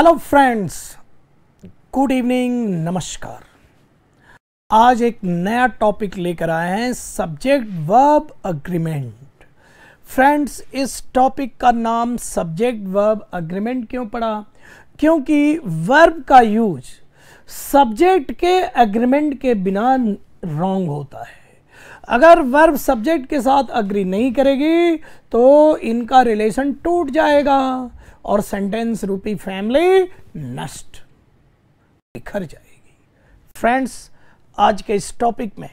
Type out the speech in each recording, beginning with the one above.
Hello friends good evening नमस्कार आज एक नया टॉपिक लेकर आए हैं सब्जेक्ट वर्ब अग्रीमेंट फ्रेंड्स इस टॉपिक का नाम सब्जेक्ट वर्ब अग्रीमेंट क्यों पड़ा क्योंकि वर्ब का यूज सब्जेक्ट के अग्रीमेंट के बिना रॉन्ग होता है अगर वर्ब सब्जेक्ट के साथ अग्री नहीं करेगी तो इनका रिलेशन टूट जाएगा और सेंटेंस रूपी फैमिली नष्ट बिखर जाएगी फ्रेंड्स आज के इस टॉपिक में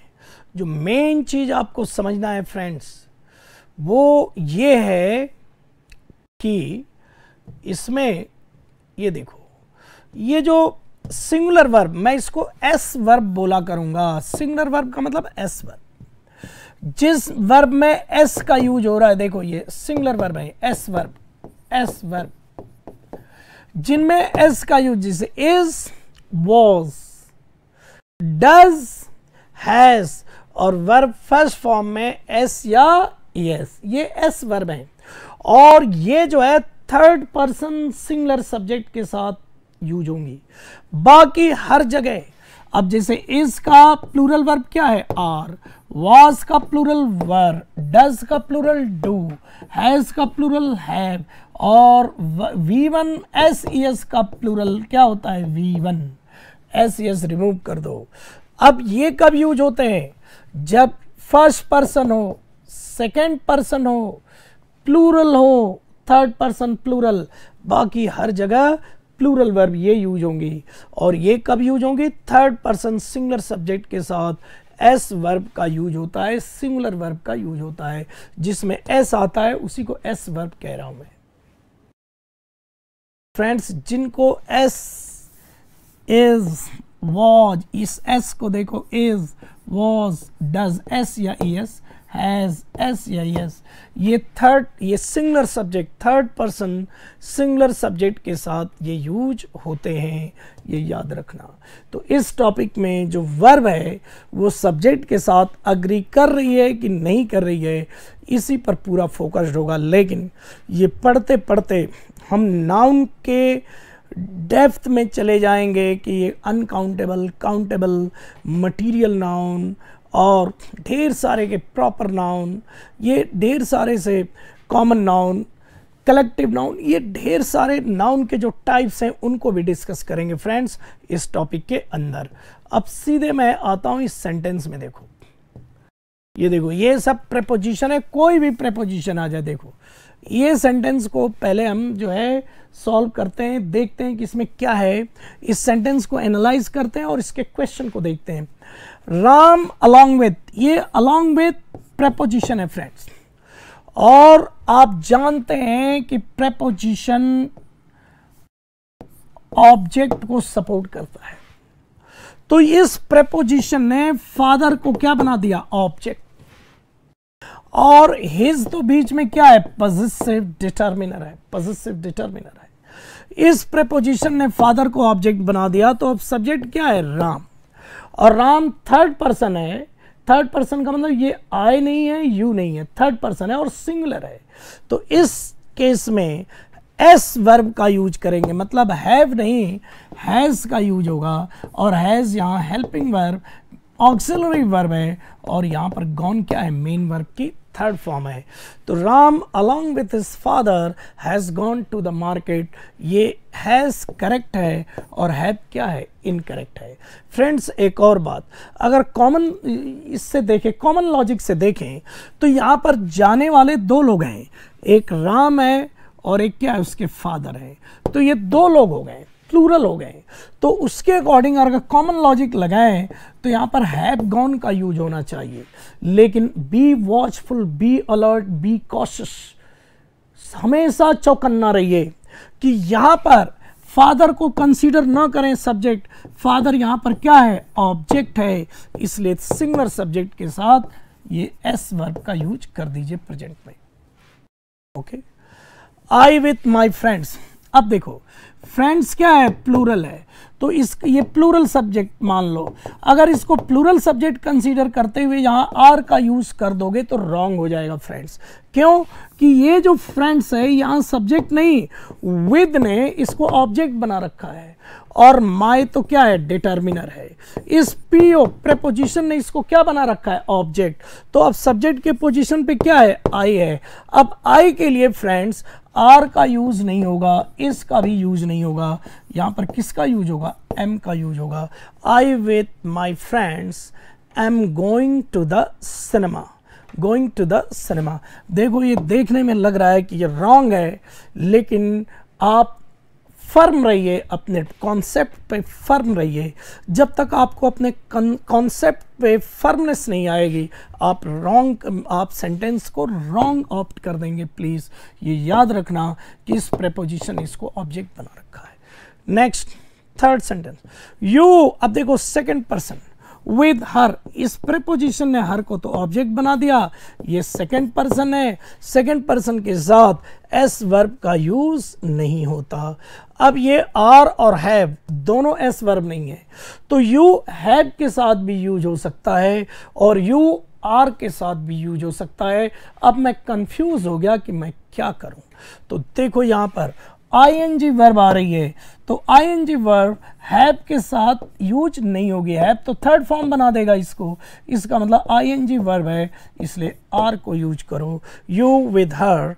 जो मेन चीज आपको समझना है फ्रेंड्स वो ये है कि इसमें ये देखो ये जो सिंगुलर वर्ब मैं इसको एस वर्ब बोला करूंगा सिंगुलर वर्ब का मतलब एस वर्ब जिस वर्ब में एस का यूज हो रहा है देखो ये सिंगुलर वर्ब है एस वर्ब एस वर्ब जिनमें एस का यूज जैसे इज वॉज डज हैज और वर्ब फर्स्ट फॉर्म में एस या एस ये एस वर्ब है और ये जो है थर्ड पर्सन सिंगलर सब्जेक्ट के साथ यूज होंगी बाकी हर जगह अब जैसे इज का प्लूरल वर्ब क्या है आर वॉज का प्लूरल वर डज का प्लूरल डू हैज का प्लूरल हैव और V one S E S का प्लूरल क्या होता है V one S E S remove कर दो अब ये कब यूज होते हैं जब फर्स्ट पर्सन हो सेकेंड पर्सन हो प्लूरल हो थर्ड पर्सन प्लूरल बाकी हर जगह प्लूरल वर्ब ये यूज होंगी और ये कब यूज होंगी थर्ड पर्सन सिंगलर सब्जेक्ट के साथ एस वर्ब का यूज होता है सिंगुलर वर्ब का यूज होता है जिसमें एस आता है उसी को एस वर्ब कह रहा हूं मैं फ्रेंड्स जिनको एस इज वॉज इस एस को देखो इज वॉज डज एस या E e S has S या यस ये थर्ड ये singular subject third person singular subject के साथ ये यूज होते हैं ये याद रखना तो इस टॉपिक में जो वर्ब है वो सब्जेक्ट के साथ अग्री कर रही है कि नहीं कर रही है इसी पर पूरा फोकस्ड होगा लेकिन ये पढ़ते पढ़ते हम नाउन के डेप्थ में चले जाएंगे कि ये अनकाउंटेबल काउंटेबल मटीरियल नाउन और ढेर सारे के प्रॉपर नाउन ये ढेर सारे से कॉमन नाउन कलेक्टिव नाउन ये ढेर सारे नाउन के जो टाइप्स हैं उनको भी डिस्कस करेंगे फ्रेंड्स इस टॉपिक के अंदर अब सीधे मैं आता हूँ इस सेंटेंस में देखो ये देखो ये सब प्रपोजिशन है कोई भी प्रपोजिशन आ जाए देखो ये सेंटेंस को पहले हम जो है सॉल्व करते हैं देखते हैं कि इसमें क्या है इस सेंटेंस को एनालाइज करते हैं और इसके क्वेश्चन को देखते हैं राम अलॉन्ग विथ ये अलॉन्ग विथ प्रेपोजिशन है फ्रेंड्स और आप जानते हैं कि प्रेपोजिशन ऑब्जेक्ट को सपोर्ट करता है तो इस प्रेपोजिशन ने फादर को क्या बना दिया ऑब्जेक्ट और हिज तो बीच में क्या है पॉजिटिव डिटर्मिनर है पॉजिटिव डिटर्मिनर है इस प्रपोजिशन ने फादर को ऑब्जेक्ट बना दिया तो अब सब्जेक्ट क्या है राम और राम थर्ड पर्सन है थर्ड पर्सन का मतलब ये आई नहीं है यू नहीं है थर्ड पर्सन है और सिंगुलर है तो इस केस में एस वर्ब का यूज करेंगे मतलब हैव नहीं हैज़ का यूज होगा और हैज़ यहाँ हेल्पिंग वर्ब ऑक्सिलरी वर्ब है और यहाँ पर गॉन क्या है मेन वर्ब की थर्ड फॉर्म है तो Ram along with his father has gone to the market ये हैज़ करेक्ट है और हैव क्या है इनकरेक्ट है फ्रेंड्स एक और बात अगर कॉमन इससे देखें कॉमन लॉजिक से देखें तो यहाँ पर जाने वाले दो लोग हैं एक राम है और एक क्या है उसके फादर है तो ये दो लोग हो गए प्लूरल हो गए तो उसके अकॉर्डिंग अगर कॉमन लॉजिक लगाएं तो यहाँ पर हैव गॉन का यूज होना चाहिए लेकिन be watchful be alert be cautious हमेशा चौकन्ना रहिए कि यहाँ पर फादर को कंसीडर ना करें सब्जेक्ट फादर यहाँ पर क्या है ऑब्जेक्ट है इसलिए सिंगलर सब्जेक्ट के साथ ये एस वर्ब का यूज कर दीजिए प्रेजेंट में okay I with my friends अब देखो फ्रेंड्स क्या है प्लूरल है तो इस ये प्लूरल सब्जेक्ट मान लो अगर इसको प्लूरल सब्जेक्ट कंसीडर करते हुए यहाँ आर का यूज़ कर दोगे तो रॉन्ग हो जाएगा फ्रेंड्स क्यों कि ये जो फ्रेंड्स है यहाँ सब्जेक्ट नहीं विद ने इसको ऑब्जेक्ट बना रखा है और माय तो क्या है डिटर्मिनर है इस पीओ प्रपोजिशन ने इसको क्या बना रखा है ऑब्जेक्ट तो अब सब्जेक्ट के पोजिशन पर क्या है आई है अब आई के लिए फ्रेंड्स आर का यूज़ नहीं होगा इस का भी यूज नहीं होगा यहाँ पर किसका यूज होगा एम का यूज होगा I with my friends I am going to the cinema going to the cinema देखो ये देखने में लग रहा है कि ये रॉन्ग है लेकिन आप फर्म रहिए अपने कॉन्सेप्ट पे फर्म रहिए जब तक आपको अपने कॉन्सेप्ट पे फर्मनेस नहीं आएगी आप रॉन्ग आप सेंटेंस को रॉन्ग ऑप्ट कर देंगे प्लीज़ ये याद रखना कि इस प्रपोजिशन इसको ऑब्जेक्ट बना रखा है नेक्स्ट थर्ड सेंटेंस यू अब देखो सेकंड पर्सन विद हर इस प्रपोजिशन ने हर को तो ऑब्जेक्ट बना दिया ये सेकंड पर्सन है सेकंड पर्सन के साथ एस वर्ब का यूज नहीं होता अब ये आर और हैव दोनों एस वर्ब नहीं है तो यू हैव के साथ भी यूज हो सकता है और यू आर के साथ भी यूज हो सकता है अब मैं कंफ्यूज हो गया कि मैं क्या करूं तो देखो यहां पर आईएनजी वर्ब आ रही है तो आईएनजी वर्ब हैप के साथ यूज नहीं होगी हैप तो थर्ड फॉर्म बना देगा इसको इसका मतलब आईएनजी वर्ब है इसलिए आर को यूज करो you with her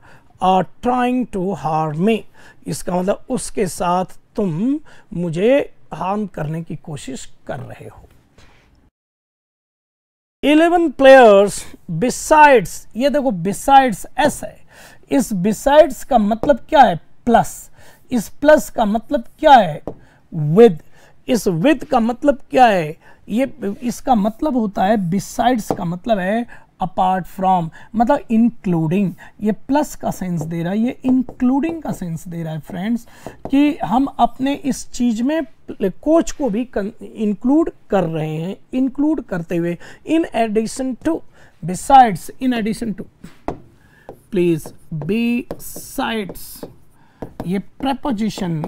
are trying to harm me इसका मतलब उसके साथ तुम मुझे हार्म करने की कोशिश कर रहे हो इलेवन प्लेयर्स बिसाइड्स ये देखो बिसाइड्स एस है इस बिसाइड्स का मतलब क्या है प्लस इस प्लस का मतलब क्या है विद इस विद का मतलब क्या है ये इसका मतलब होता है बिसाइड्स का मतलब है अपार्ट फ्रॉम मतलब इंक्लूडिंग ये प्लस का सेंस दे रहा है ये इंक्लूडिंग का सेंस दे रहा है फ्रेंड्स कि हम अपने इस चीज़ में कोच को भी इंक्लूड कर रहे हैं इंक्लूड करते हुए in addition to besides in addition to please besides ये प्रपोजिशन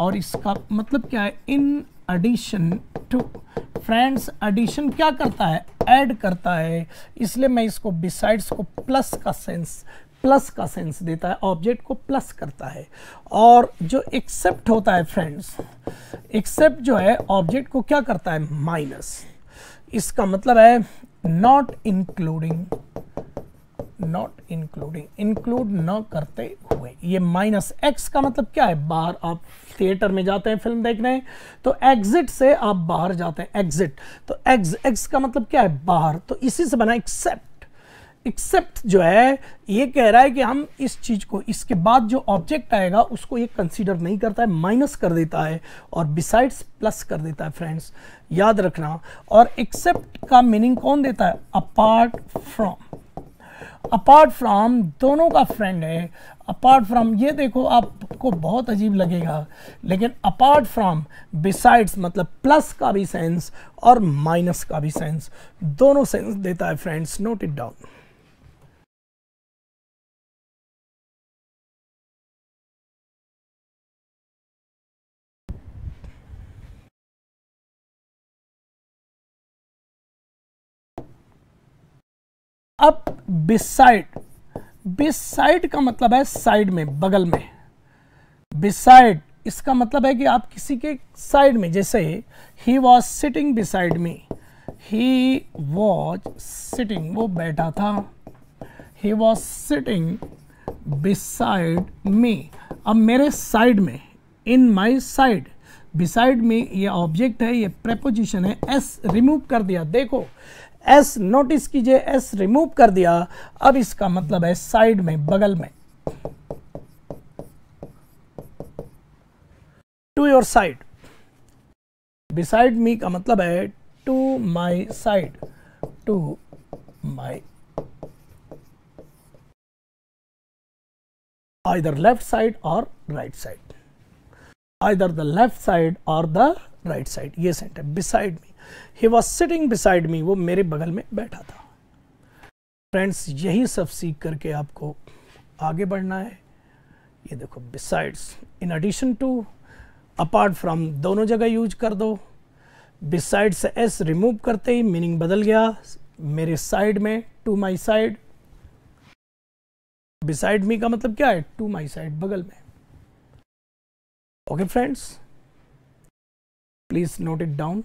और इसका मतलब क्या है in addition to friends addition क्या करता है ऐड करता है इसलिए मैं इसको बिसाइड्स को प्लस का सेंस प्लस का सेंस देता है ऑब्जेक्ट को प्लस करता है और जो एक्सेप्ट होता है फ्रेंड्स एक्सेप्ट जो है ऑब्जेक्ट को क्या करता है माइनस इसका मतलब है not including not including include न करते हुए ये माइनस एक्स का मतलब क्या है बाहर आप थिएटर में जाते हैं फिल्म देखने तो एग्जिट से आप बाहर जाते हैं एग्जिट तो एक्स एक्स का मतलब क्या है बाहर तो इसी से बना एक्सेप्ट एक्सेप्ट जो है ये कह रहा है कि हम इस चीज़ को इसके बाद जो ऑब्जेक्ट आएगा उसको ये कंसीडर नहीं करता है माइनस कर देता है और बिसाइड्स प्लस कर देता है फ्रेंड्स याद रखना और एक्सेप्ट का मीनिंग कौन देता है अपार्ट फ्रॉम अपार्ट फ्राम दोनों का फ्रेंड है अपार्ट फ्राम ये देखो आपको बहुत अजीब लगेगा लेकिन अपार्ट फ्राम बिसाइड्स मतलब प्लस का भी सेंस और माइनस का भी सेंस दोनों सेंस देता है friends note it down up beside beside का मतलब है साइड में बगल में बिसाइड इसका मतलब है कि आप किसी के साइड में जैसे he was sitting beside me he was sitting वो बैठा था he was sitting beside me अब मेरे साइड में इन माई साइड बिसाइड में ये ऑब्जेक्ट है ये प्रेपोजिशन है एस रिमूव कर दिया देखो एस नोटिस कीजिए एस रिमूव कर दिया अब इसका मतलब है साइड में बगल में to your side beside me का मतलब है to my side to my either left side और right side either the left side और द राइट साइड ये centre beside me he was sitting beside me वो मेरे बगल में बैठा था फ्रेंड्स यही सब सीख करके आपको आगे बढ़ना है ये देखो besides in addition to apart from दोनों जगह यूज कर दो बिसाइड्स एस रिमूव करते ही मीनिंग बदल गया मेरे साइड में to my side beside me का मतलब क्या है टू माय साइड बगल में okay friends please note it down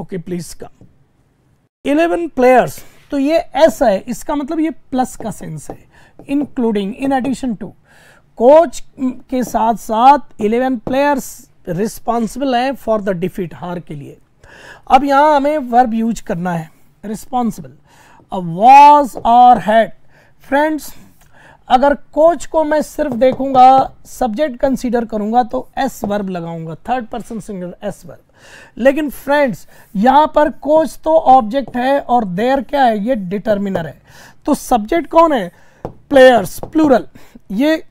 okay please come eleven players तो ये एस है इसका मतलब ये प्लस का सेंस है including in addition to coach के साथ साथ इलेवन प्लेयर्स रिस्पॉन्सिबल है फॉर द डिफीट हार के लिए अब यहां हमें वर्ब यूज करना है रिस्पॉन्सिबल अब वॉज और हैड फ्रेंड्स अगर कोच को मैं सिर्फ देखूंगा सब्जेक्ट कंसीडर करूंगा तो एस वर्ब लगाऊंगा third person singer S verb लेकिन फ्रेंड्स यहां पर कोच तो ऑब्जेक्ट है और देयर क्या है ये डिटर्मिनर है तो सब्जेक्ट कौन है प्लेयर्स प्लूरल ये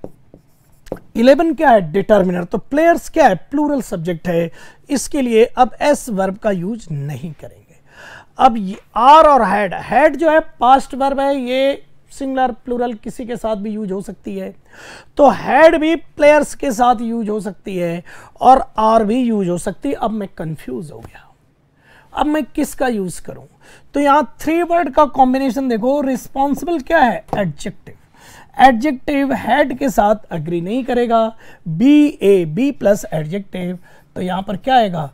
इलेवन क्या है डिटर्मिनर तो प्लेयर्स क्या है प्लूरल सब्जेक्ट है इसके लिए अब एस वर्ब का यूज नहीं करेंगे अब आर और हैड हैड जो है पास्ट वर्ब है ये सिंगलर प्लूरल किसी के साथ भी यूज हो सकती है तो हैड भी प्लेयर्स के साथ यूज हो सकती है और आर भी यूज हो सकती है अब मैं कंफ्यूज हो गया अब मैं किसका यूज करूं तो यहां थ्री वर्ड का कॉम्बिनेशन देखो रिस्पॉन्सिबल क्या है एडजेक्टिव एडजेक्टिव हेड के साथ अग्री नहीं करेगा be uh be plus adjective तो यहां पर क्या आएगा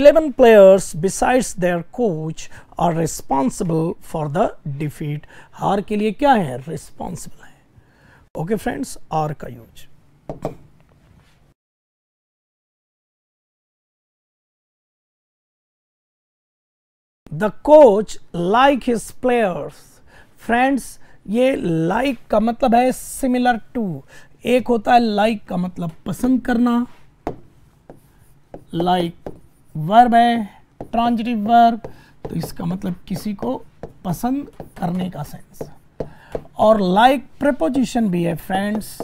11 players besides their coach are responsible for the defeat हार के लिए क्या है responsible है ओके फ्रेंड्स आर का use the coach like his players friends ये लाइक like का मतलब है सिमिलर टू एक होता है लाइक like का मतलब पसंद करना लाइक like वर्ब है ट्रांजिटिव वर्ब तो इसका मतलब किसी को पसंद करने का सेंस और लाइक like प्रपोजिशन भी है फ्रेंड्स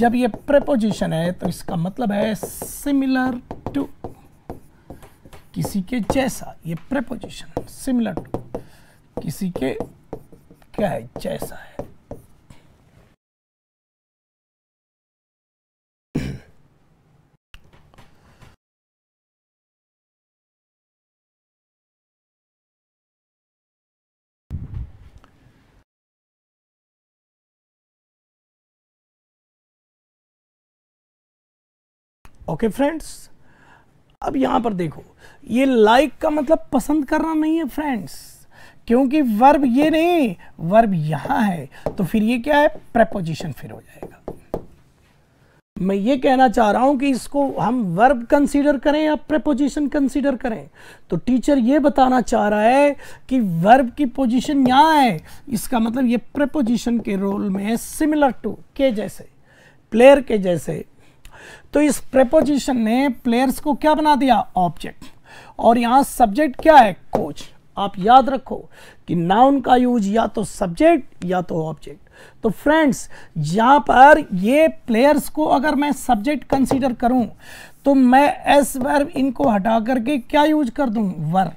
जब ये प्रपोजिशन है तो इसका मतलब है सिमिलर टू किसी के जैसा ये प्रपोजिशन सिमिलर टू किसी के क्या है जैसा है ओके okay, फ्रेंड्स अब यहां पर देखो ये लाइक का मतलब पसंद करना नहीं है फ्रेंड्स क्योंकि वर्ब ये नहीं वर्ब यहां है तो फिर ये क्या है प्रेपोजिशन फिर हो जाएगा मैं ये कहना चाह रहा हूं कि इसको हम वर्ब कंसीडर करें या प्रेपोजिशन कंसीडर करें तो टीचर ये बताना चाह रहा है कि वर्ब की पोजीशन यहां है इसका मतलब ये प्रेपोजिशन के रोल में है सिमिलर टू के जैसे प्लेयर के जैसे तो इस प्रेपोजिशन ने प्लेयर्स को क्या बना दिया ऑब्जेक्ट और यहां सब्जेक्ट क्या है कोच आप याद रखो कि नाउन का यूज या तो सब्जेक्ट या तो ऑब्जेक्ट तो फ्रेंड्स यहां पर ये प्लेयर्स को अगर मैं सब्जेक्ट कंसीडर करूं तो मैं एस वर्ब इनको हटा करके क्या यूज कर दूं वर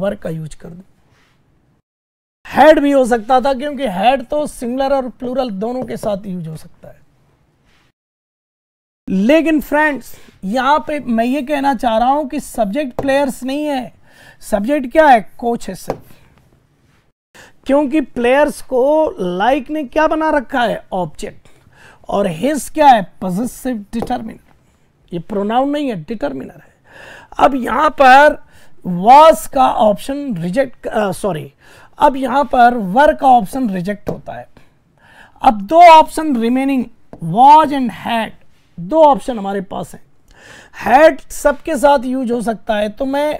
वर का यूज कर दूं हेड भी हो सकता था क्योंकि हेड तो सिंगलर और प्लूरल दोनों के साथ यूज हो सकता है लेकिन फ्रेंड्स यहां पे मैं ये कहना चाह रहा हूं कि सब्जेक्ट प्लेयर्स नहीं है सब्जेक्ट क्या है कोच है सिर्फ क्योंकि प्लेयर्स को लाइक like ने क्या बना रखा है ऑब्जेक्ट और हिस क्या है पॉजिटिव डिटर्मिनर ये प्रोनाउन नहीं है डिटर्मिनर है अब यहां पर वॉस का ऑप्शन रिजेक्ट सॉरी अब यहां पर वर का ऑप्शन रिजेक्ट होता है अब दो option remaining was and had दो ऑप्शन हमारे पास हैं हैड सबके साथ यूज हो सकता है तो मैं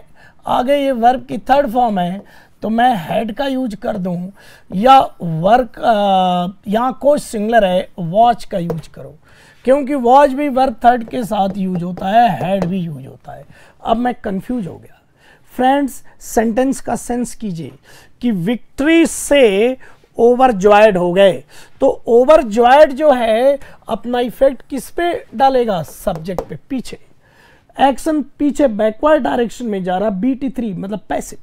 आगे ये वर्ब की थर्ड फॉर्म है तो मैं हैड का यूज कर दूं या वर्क यहाँ कोच सिंगलर है वॉच का यूज करो क्योंकि वॉच भी वर्ब थर्ड के साथ यूज होता है हैड भी यूज होता है अब मैं कंफ्यूज हो गया फ्रेंड्स सेंटेंस का सेंस कीजिए कि विक्ट्री से ओवर ज्वाइड हो गए तो ओवर ज्वाइड जो है अपना इफेक्ट किस पे डालेगा सब्जेक्ट पे पीछे एक्शन पीछे बैकवर्ड डायरेक्शन में जा रहा बी टी थ्री मतलब पैसिव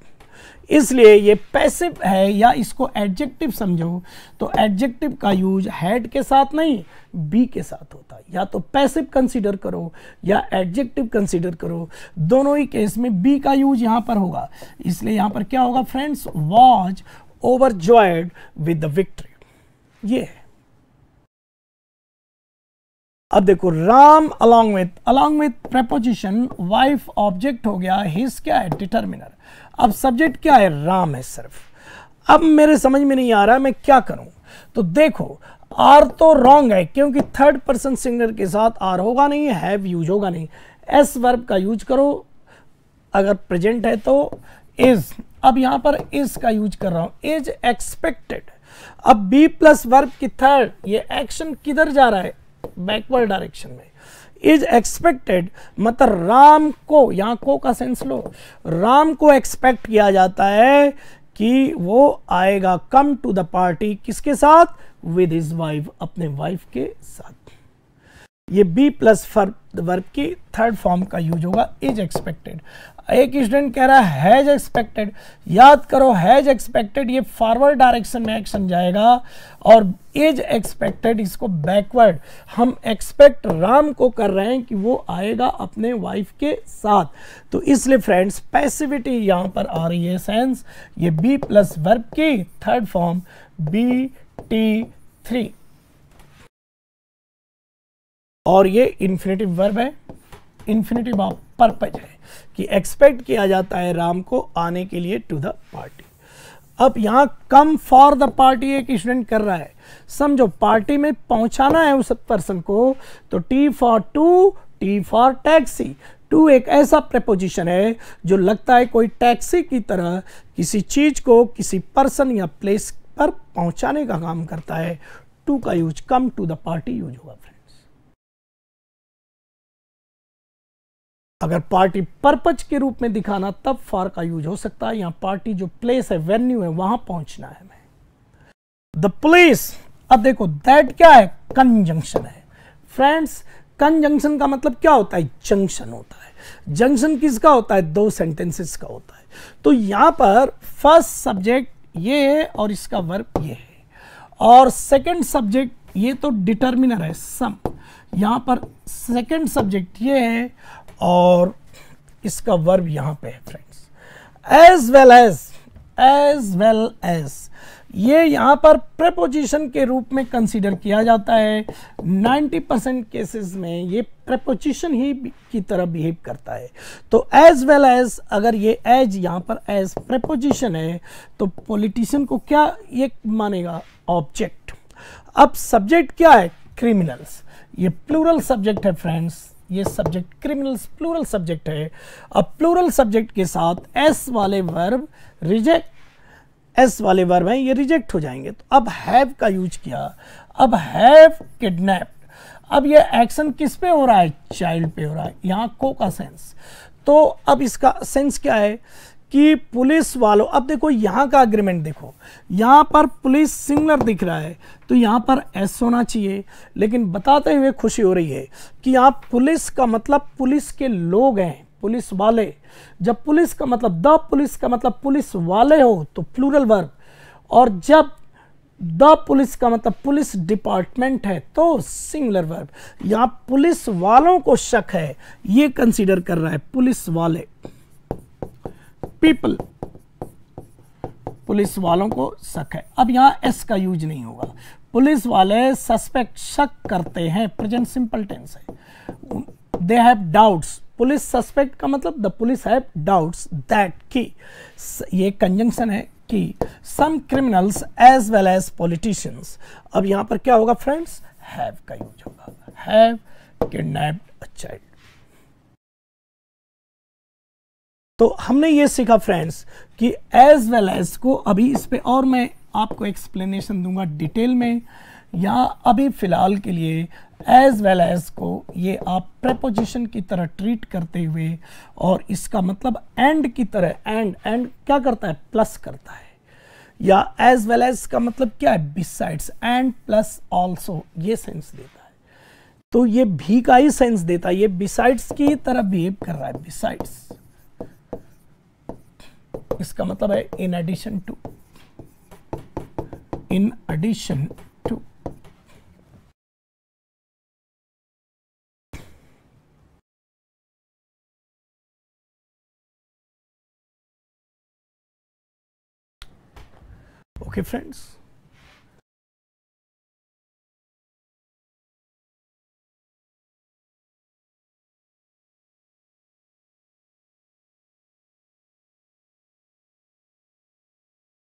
इसलिए ये पैसिव है या इसको एडजेक्टिव समझो तो एडजेक्टिव का यूज हेड के साथ नहीं बी के साथ होता है या तो पैसिव कंसीडर करो या एडजेक्टिव कंसीडर करो दोनों ही केस में बी का यूज यहां पर होगा इसलिए यहां पर क्या होगा friends was overjoyed with the victory ये hai अब देखो Ram along with along with preposition wife object हो गया his kya है determiner ab subject kya hai Ram है सिर्फ अब मेरे समझ में नहीं आ रहा मैं क्या करूं तो देखो आर तो रॉन्ग है क्योंकि थर्ड पर्सन सिंगलर के साथ आर होगा नहीं हैव यूज होगा नहीं एस वर्ब का यूज करो अगर प्रेजेंट है तो इज अब यहां पर इज का यूज कर रहा हूं इज एक्सपेक्टेड अब बी प्लस वर्ब की थर्ड ये एक्शन किधर जा रहा है बैकवर्ड डायरेक्शन में इज एक्सपेक्टेड मतलब राम को यहां को का सेंस लो राम को एक्सपेक्ट किया जाता है कि वो आएगा कम टू द पार्टी किसके साथ विद हिज वाइफ अपने वाइफ के साथ ये बी प्लस वर्ब की थर्ड फॉर्म का यूज होगा इज एक्सपेक्टेड एक स्टूडेंट कह रहा हैज एक्सपेक्टेड याद करो हैज एक्सपेक्टेड ये फॉरवर्ड डायरेक्शन में एक्शन जाएगा और इज एक्सपेक्टेड इसको बैकवर्ड हम एक्सपेक्ट राम को कर रहे हैं कि वो आएगा अपने वाइफ के साथ तो इसलिए फ्रेंड्स पैसिविटी यहां पर आ रही है सेंस ये बी प्लस वर्ब की third form B T three और ये इन्फिनेटिव वर्ब है इन्फिनिटी भाव पर्पज है कि एक्सपेक्ट किया जाता है राम को आने के लिए टू द पार्टी अब यहां कम फॉर द पार्टी एक स्टूडेंट कर रहा है समझो पार्टी में पहुंचाना है उस पर्सन को तो T for to T for taxi to एक ऐसा प्रपोजिशन है जो लगता है कोई टैक्सी की तरह किसी चीज को किसी पर्सन या प्लेस पर पहुंचाने का काम करता है टू का use come to the party use होगा अगर पार्टी पर्पज के रूप में दिखाना तब फार का यूज हो सकता है यहां पार्टी जो प्लेस है वेन्यू है वहां पहुंचना है द प्लेस अब देखो दैट क्या है कंजंक्शन है फ्रेंड्स कंजंक्शन का मतलब क्या होता है जंक्शन होता है जंक्शन किसका होता है दो सेंटेंसेस का होता है तो यहां पर फर्स्ट सब्जेक्ट ये है और इसका वर्ब ये है और सेकंड सब्जेक्ट ये तो डिटर्मिनर है सम यहां पर सेकंड सब्जेक्ट ये है और इसका वर्ब यहाँ पे है friends as well as as well as ये यहाँ पर प्रपोजिशन के रूप में कंसीडर किया जाता है 90 परसेंट केसेस में ये प्रपोजिशन ही की तरह बिहेव करता है तो एज वेल एज अगर ये एज यहाँ पर एज प्रपोजिशन है तो पॉलिटिशियन को क्या ये मानेगा ऑब्जेक्ट अब सब्जेक्ट क्या है क्रिमिनल्स ये प्लूरल सब्जेक्ट है फ्रेंड्स ये सब्जेक्ट क्रिमिनल्स प्लूरल सब्जेक्ट है अब प्लूरल सब्जेक्ट के साथ एस वाले वर्ब रिजेक्ट एस वाले वर्ब हैं ये रिजेक्ट हो जाएंगे तो अब हैव का यूज किया अब हैव किडनैप्ड अब ये एक्शन किस पे हो रहा है चाइल्ड पे हो रहा है यहाँ को का सेंस तो अब इसका सेंस क्या है कि पुलिस वालों अब देखो यहाँ का अग्रीमेंट देखो यहाँ पर पुलिस सिंगलर दिख रहा है तो यहाँ पर एस होना चाहिए लेकिन बताते हुए खुशी हो रही है कि आप पुलिस का मतलब पुलिस के लोग हैं पुलिस वाले जब पुलिस का मतलब द पुलिस का मतलब पुलिस वाले हो तो प्लूरल वर्ग और जब द पुलिस का मतलब पुलिस डिपार्टमेंट है तो सिंगलर वर्ब यहां पुलिस वालों को शक है ये कंसीडर कर रहा है पुलिस वाले पीपल पुलिस वालों को शक है अब यहां एस का यूज नहीं होगा पुलिस वाले सस्पेक्ट शक करते हैं प्रेजेंट सिंपल टेंस है they have doubts police suspect का मतलब the police have doubts that की ये कंजंक्शन है कि some criminals as well as politicians अब यहां पर क्या होगा फ्रेंड्स हैव का यूज होगा हैव किडनैप्ड अ चाइल्ड तो हमने ये सीखा फ्रेंड्स कि एज वेल एज को अभी इस पर और मैं आपको एक्सप्लेनेशन दूंगा डिटेल में या अभी फ़िलहाल के लिए एज वेल एज को ये आप प्रपोजिशन की तरह ट्रीट करते हुए और इसका मतलब एंड की तरह एंड एंड क्या करता है प्लस करता है या एज वेल एज का मतलब क्या है बिसाइड्स एंड प्लस ऑल्सो ये सेंस देता है तो ये भी का ही सेंस देता है ये बिसाइड्स की तरह बिहेव कर रहा है बिसाइड्स इसका मतलब है in addition to in addition to okay friends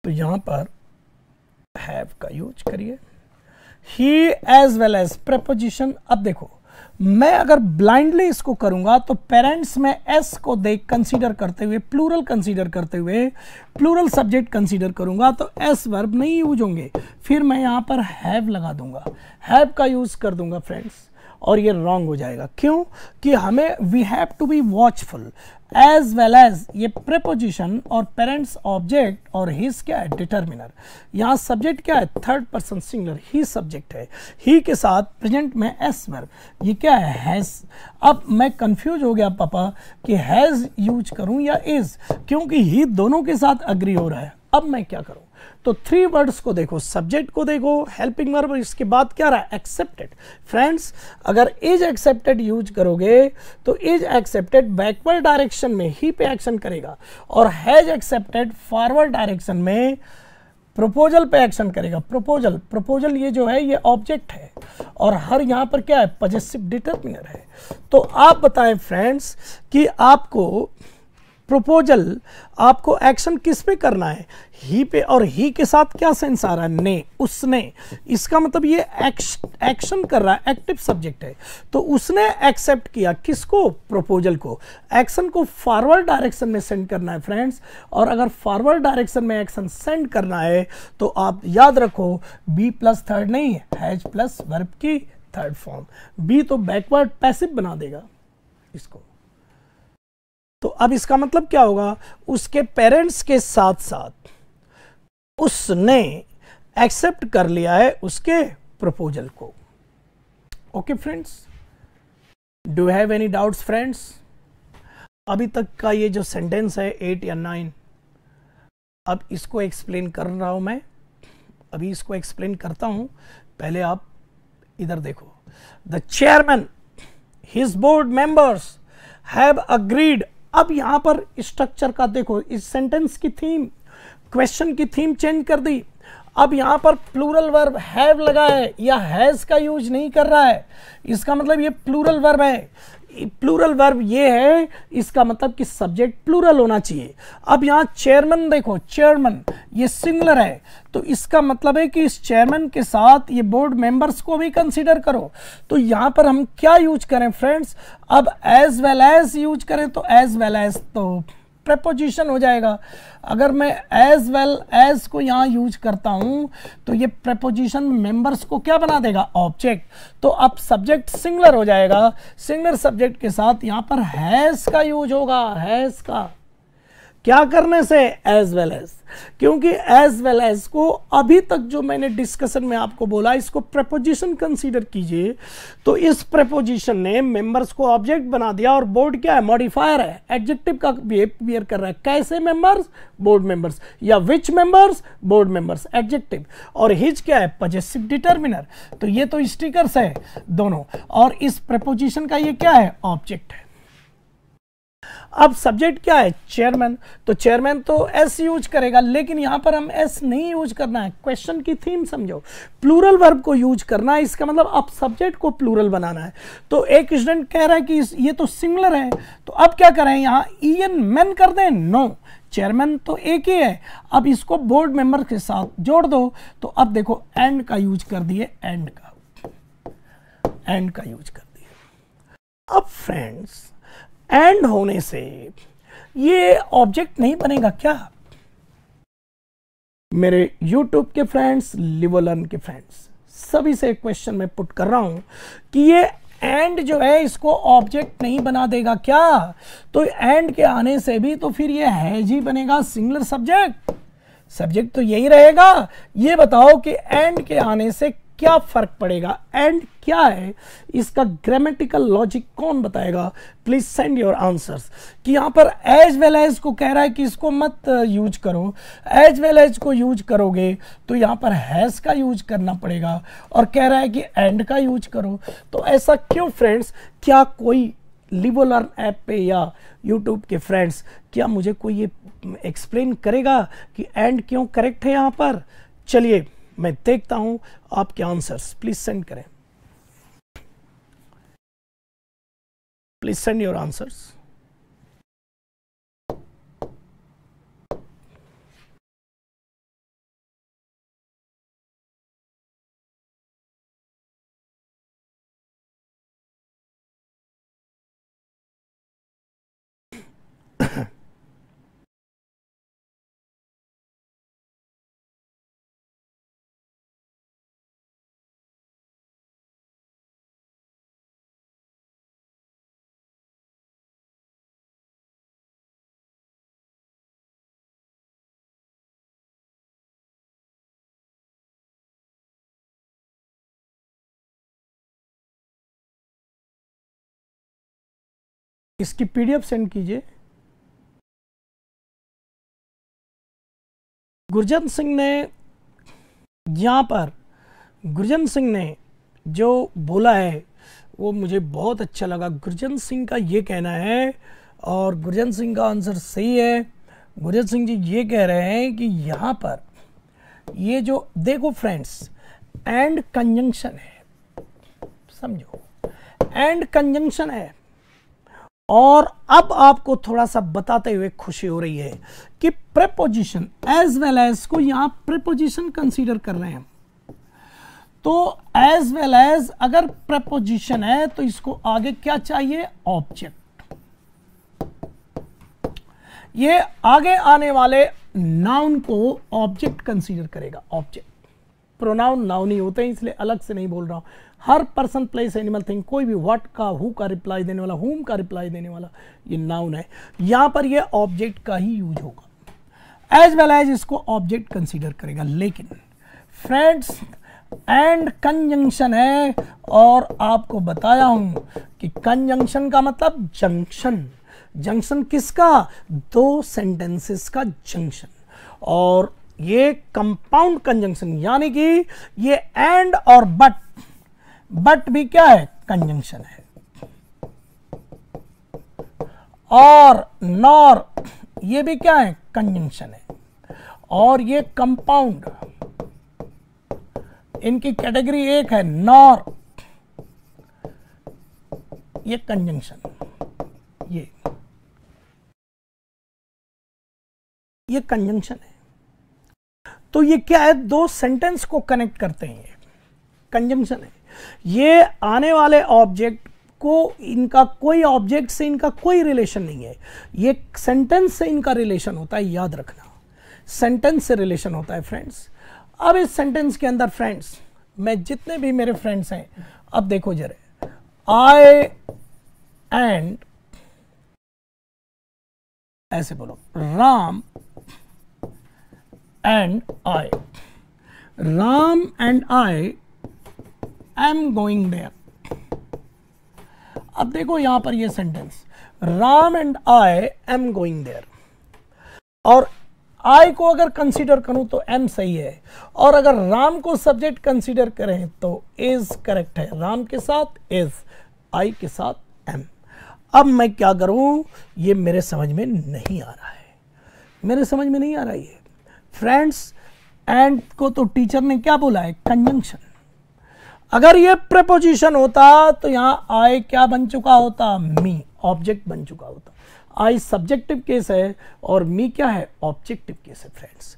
तो यहां पर हैव का यूज करिए he as well as preposition अब देखो मैं अगर ब्लाइंडली इसको करूंगा तो पेरेंट्स में एस को देख कंसीडर करते हुए प्लूरल कंसीडर करते हुए प्लूरल सब्जेक्ट कंसीडर करूंगा तो एस वर्ब नहीं यूज होंगे फिर मैं यहां पर हैव लगा दूंगा हैव का यूज कर दूंगा फ्रेंड्स और ये रॉन्ग हो जाएगा क्यों कि हमें we have to be watchful as well as ये प्रेपोजिशन और पेरेंट्स ऑब्जेक्ट और हिज क्या है डिटर्मिनर यहाँ सब्जेक्ट क्या है third person singular he subject है ही के साथ प्रेजेंट में एस वर्ब ये क्या है हैज अब मैं कंफ्यूज हो गया पापा कि हैज यूज करूँ या इज क्योंकि ही दोनों के साथ अग्री हो रहा है अब मैं क्या करूँ तो थ्री वर्ड्स को देखो सब्जेक्ट को देखो हेल्पिंग वर्ब इसके बाद क्या रहा एक्सेप्टेड फ्रेंड्स अगर इज एक्सेप्टेड यूज करोगे तो इज एक्सेप्टेड बैकवर्ड डायरेक्शन में ही पे एक्शन करेगा और हैज एक्सेप्टेड फॉरवर्ड डायरेक्शन में प्रपोजल पे एक्शन करेगा प्रपोजल प्रपोजल ये जो है ये ऑब्जेक्ट है और हर यहां पर क्या है पजेसिव डिटर्मिनर है तो आप बताएं फ्रेंड्स कि आपको प्रपोजल आपको एक्शन किस पे करना है ही पे और ही के साथ क्या सेंस आ रहा है ने उसने इसका मतलब ये एक्शन कर रहा है एक्टिव सब्जेक्ट है तो उसने एक्सेप्ट किया किसको प्रपोजल को एक्शन को फॉरवर्ड डायरेक्शन में सेंड करना है फ्रेंड्स और अगर फॉरवर्ड डायरेक्शन में एक्शन सेंड करना है तो आप याद रखो बी प्लस थर्ड नहीं हैज प्लस वर्ब की थर्ड फॉर्म बी तो बैकवर्ड पैसिव बना देगा इसको तो अब इसका मतलब क्या होगा उसके पेरेंट्स के साथ साथ उसने एक्सेप्ट कर लिया है उसके प्रपोजल को okay friends do have any doubts friends अभी तक का ये जो सेंटेंस है एट या नाइन अब इसको एक्सप्लेन कर रहा हूं मैं अभी इसको एक्सप्लेन करता हूं पहले आप इधर देखो the chairman his board members have agreed अब यहां पर स्ट्रक्चर का देखो इस सेंटेंस की थीम क्वेश्चन की थीम चेंज कर दी अब यहां पर प्लूरल वर्ब हैव लगा है या हैज़ का यूज नहीं कर रहा है इसका मतलब ये प्लूरल वर्ब है प्लूरल वर्ब ये है इसका मतलब कि सब्जेक्ट प्लूरल होना चाहिए अब यहाँ चेयरमैन देखो चेयरमैन ये सिंगलर है तो इसका मतलब है कि इस चेयरमैन के साथ ये बोर्ड मेंबर्स को भी कंसीडर करो तो यहाँ पर हम क्या यूज करें फ्रेंड्स अब एज वेल एज यूज करें तो एज वेल एज तो प्रपोजिशन हो जाएगा अगर मैं एज वेल एज को यहाँ यूज करता हूँ तो ये प्रपोजिशन मेंबर्स को क्या बना देगा ऑब्जेक्ट तो अब सब्जेक्ट सिंगलर हो जाएगा सिंगलर सब्जेक्ट के साथ यहाँ पर हैज का यूज होगा हैज का क्या करने से एज वेल एज क्योंकि एज वेल एज को अभी तक जो मैंने डिस्कशन में आपको बोला इसको प्रपोजिशन कंसीडर कीजिए तो इस प्रपोजिशन ने मेंबर्स को ऑब्जेक्ट बना दिया और बोर्ड क्या है मॉडिफायर है एडजेक्टिव का बिहेवियर कर रहा है कैसे मेंबर्स बोर्ड मेंबर्स या which members board members adjective और हिज क्या है पजेसिव डिटर्मिनर तो ये तो स्टिकर्स है दोनों और इस प्रपोजिशन का ये क्या है ऑब्जेक्ट है अब सब्जेक्ट क्या है चेयरमैन तो चेयरमैन तो एस यूज करेगा लेकिन यहां पर हम एस नहीं यूज करना है क्वेश्चन की थीम समझो प्लूरल वर्ब को यूज करना है इसका मतलब अब सब्जेक्ट को प्लूरल बनाना है तो एक स्टूडेंट कह रहा है कि ये तो सिंगलर है तो अब क्या करें यहां ई एन मैन कर दें नो चेयरमैन तो एक ही है अब इसको बोर्ड मेंबर के साथ जोड़ दो तो अब देखो एंड का यूज कर दिए एंड का एंड का यूज कर दिए अब फ्रेंड्स एंड होने से ये ऑब्जेक्ट नहीं बनेगा क्या मेरे यूट्यूब के फ्रेंड्स लिवोलन के फ्रेंड्स सभी से क्वेश्चन मैं पुट कर रहा हूं कि ये एंड जो है इसको ऑब्जेक्ट नहीं बना देगा क्या तो एंड के आने से भी तो फिर ये हैज ही बनेगा सिंगलर सब्जेक्ट सब्जेक्ट तो यही रहेगा ये बताओ कि एंड के आने से क्या फर्क पड़ेगा एंड क्या है इसका ग्रामेटिकल लॉजिक कौन बताएगा प्लीज सेंड योर आंसर्स कि यहाँ पर एज वेल एज को कह रहा है कि इसको मत यूज uh, करो एज वेल एज को यूज करोगे तो यहां पर हैज का यूज करना पड़ेगा और कह रहा है कि एंड का यूज करो तो ऐसा क्यों फ्रेंड्स क्या कोई लर्न ऐप पे या यूट्यूब के फ्रेंड्स क्या मुझे कोई ये एक्सप्लेन करेगा कि एंड क्यों करेक्ट है यहाँ पर चलिए मैं देखता हूं आपके आंसर्स प्लीज सेंड करें प्लीज सेंड योर आंसर्स इसकी पीडीएफ सेंड कीजिए गुरजन सिंह ने यहाँ पर गुरजन सिंह ने जो बोला है वो मुझे बहुत अच्छा लगा गुरजन सिंह का ये कहना है और गुरजन सिंह का आंसर सही है गुरजन सिंह जी ये कह रहे हैं कि यहाँ पर ये जो देखो फ्रेंड्स एंड कंजंक्शन है समझो एंड कंजंक्शन है और अब आपको थोड़ा सा बताते हुए खुशी हो रही है कि प्रेपोजिशन एज वेल एज को यहां प्रेपोजिशन कंसीडर कर रहे हैं तो एज वेल एज अगर प्रेपोजिशन है तो इसको आगे क्या चाहिए ऑब्जेक्ट ये आगे आने वाले नाउन को ऑब्जेक्ट कंसीडर करेगा ऑब्जेक्ट प्रोनाउन नाउन ही होते हैं इसलिए अलग से नहीं बोल रहा हूँ हर पर्सन प्लेस एनिमल थिंग कोई भी व्हाट का हु का रिप्लाई देने वाला हुम का रिप्लाई देने वाला ये नाउन है यहाँ पर ये ऑब्जेक्ट का ही यूज होगा एज वेल एज इसको ऑब्जेक्ट कंसिडर करेगा लेकिन फ्रेंड्स एंड कंजंक्शन है और आपको बताया हूँ कि कंजंक्शन का मतलब जंक्शन जंक्शन किसका दो सेंटेंसेस का जंक्शन और ये कंपाउंड कंजंक्शन यानी कि ये एंड और बट बट भी क्या है कंजंक्शन है और नॉर ये भी क्या है कंजंक्शन है और ये कंपाउंड इनकी कैटेगरी एक है नॉर ये कंजंक्शन ये ये कंजंक्शन है तो ये क्या है दो सेंटेंस को कनेक्ट करते हैं ये कंजम्पशन है ये आने वाले ऑब्जेक्ट को इनका कोई ऑब्जेक्ट से इनका कोई रिलेशन नहीं है ये सेंटेंस से इनका रिलेशन होता है याद रखना सेंटेंस से रिलेशन होता है फ्रेंड्स अब इस सेंटेंस के अंदर फ्रेंड्स मैं जितने भी मेरे फ्रेंड्स हैं अब देखो जरा आई एंड ऐसे बोलो Ram and I. Ram and I am going there. अब देखो यहां पर ये sentence Ram and I am going there और आई को अगर कंसीडर करूं तो एम सही है और अगर राम को सब्जेक्ट कंसीडर करें तो इज करेक्ट है राम के साथ इज आई के साथ एम अब मैं क्या करूं ये मेरे समझ में नहीं आ रहा है मेरे समझ में नहीं आ रहा ये फ्रेंड्स एंड को तो टीचर ने क्या बोला है कंजंक्शन अगर ये प्रपोजिशन होता तो यहां आई क्या बन चुका होता मी ऑब्जेक्ट बन चुका होता आई सब्जेक्टिव केस है और मी क्या है ऑब्जेक्टिव केस है फ्रेंड्स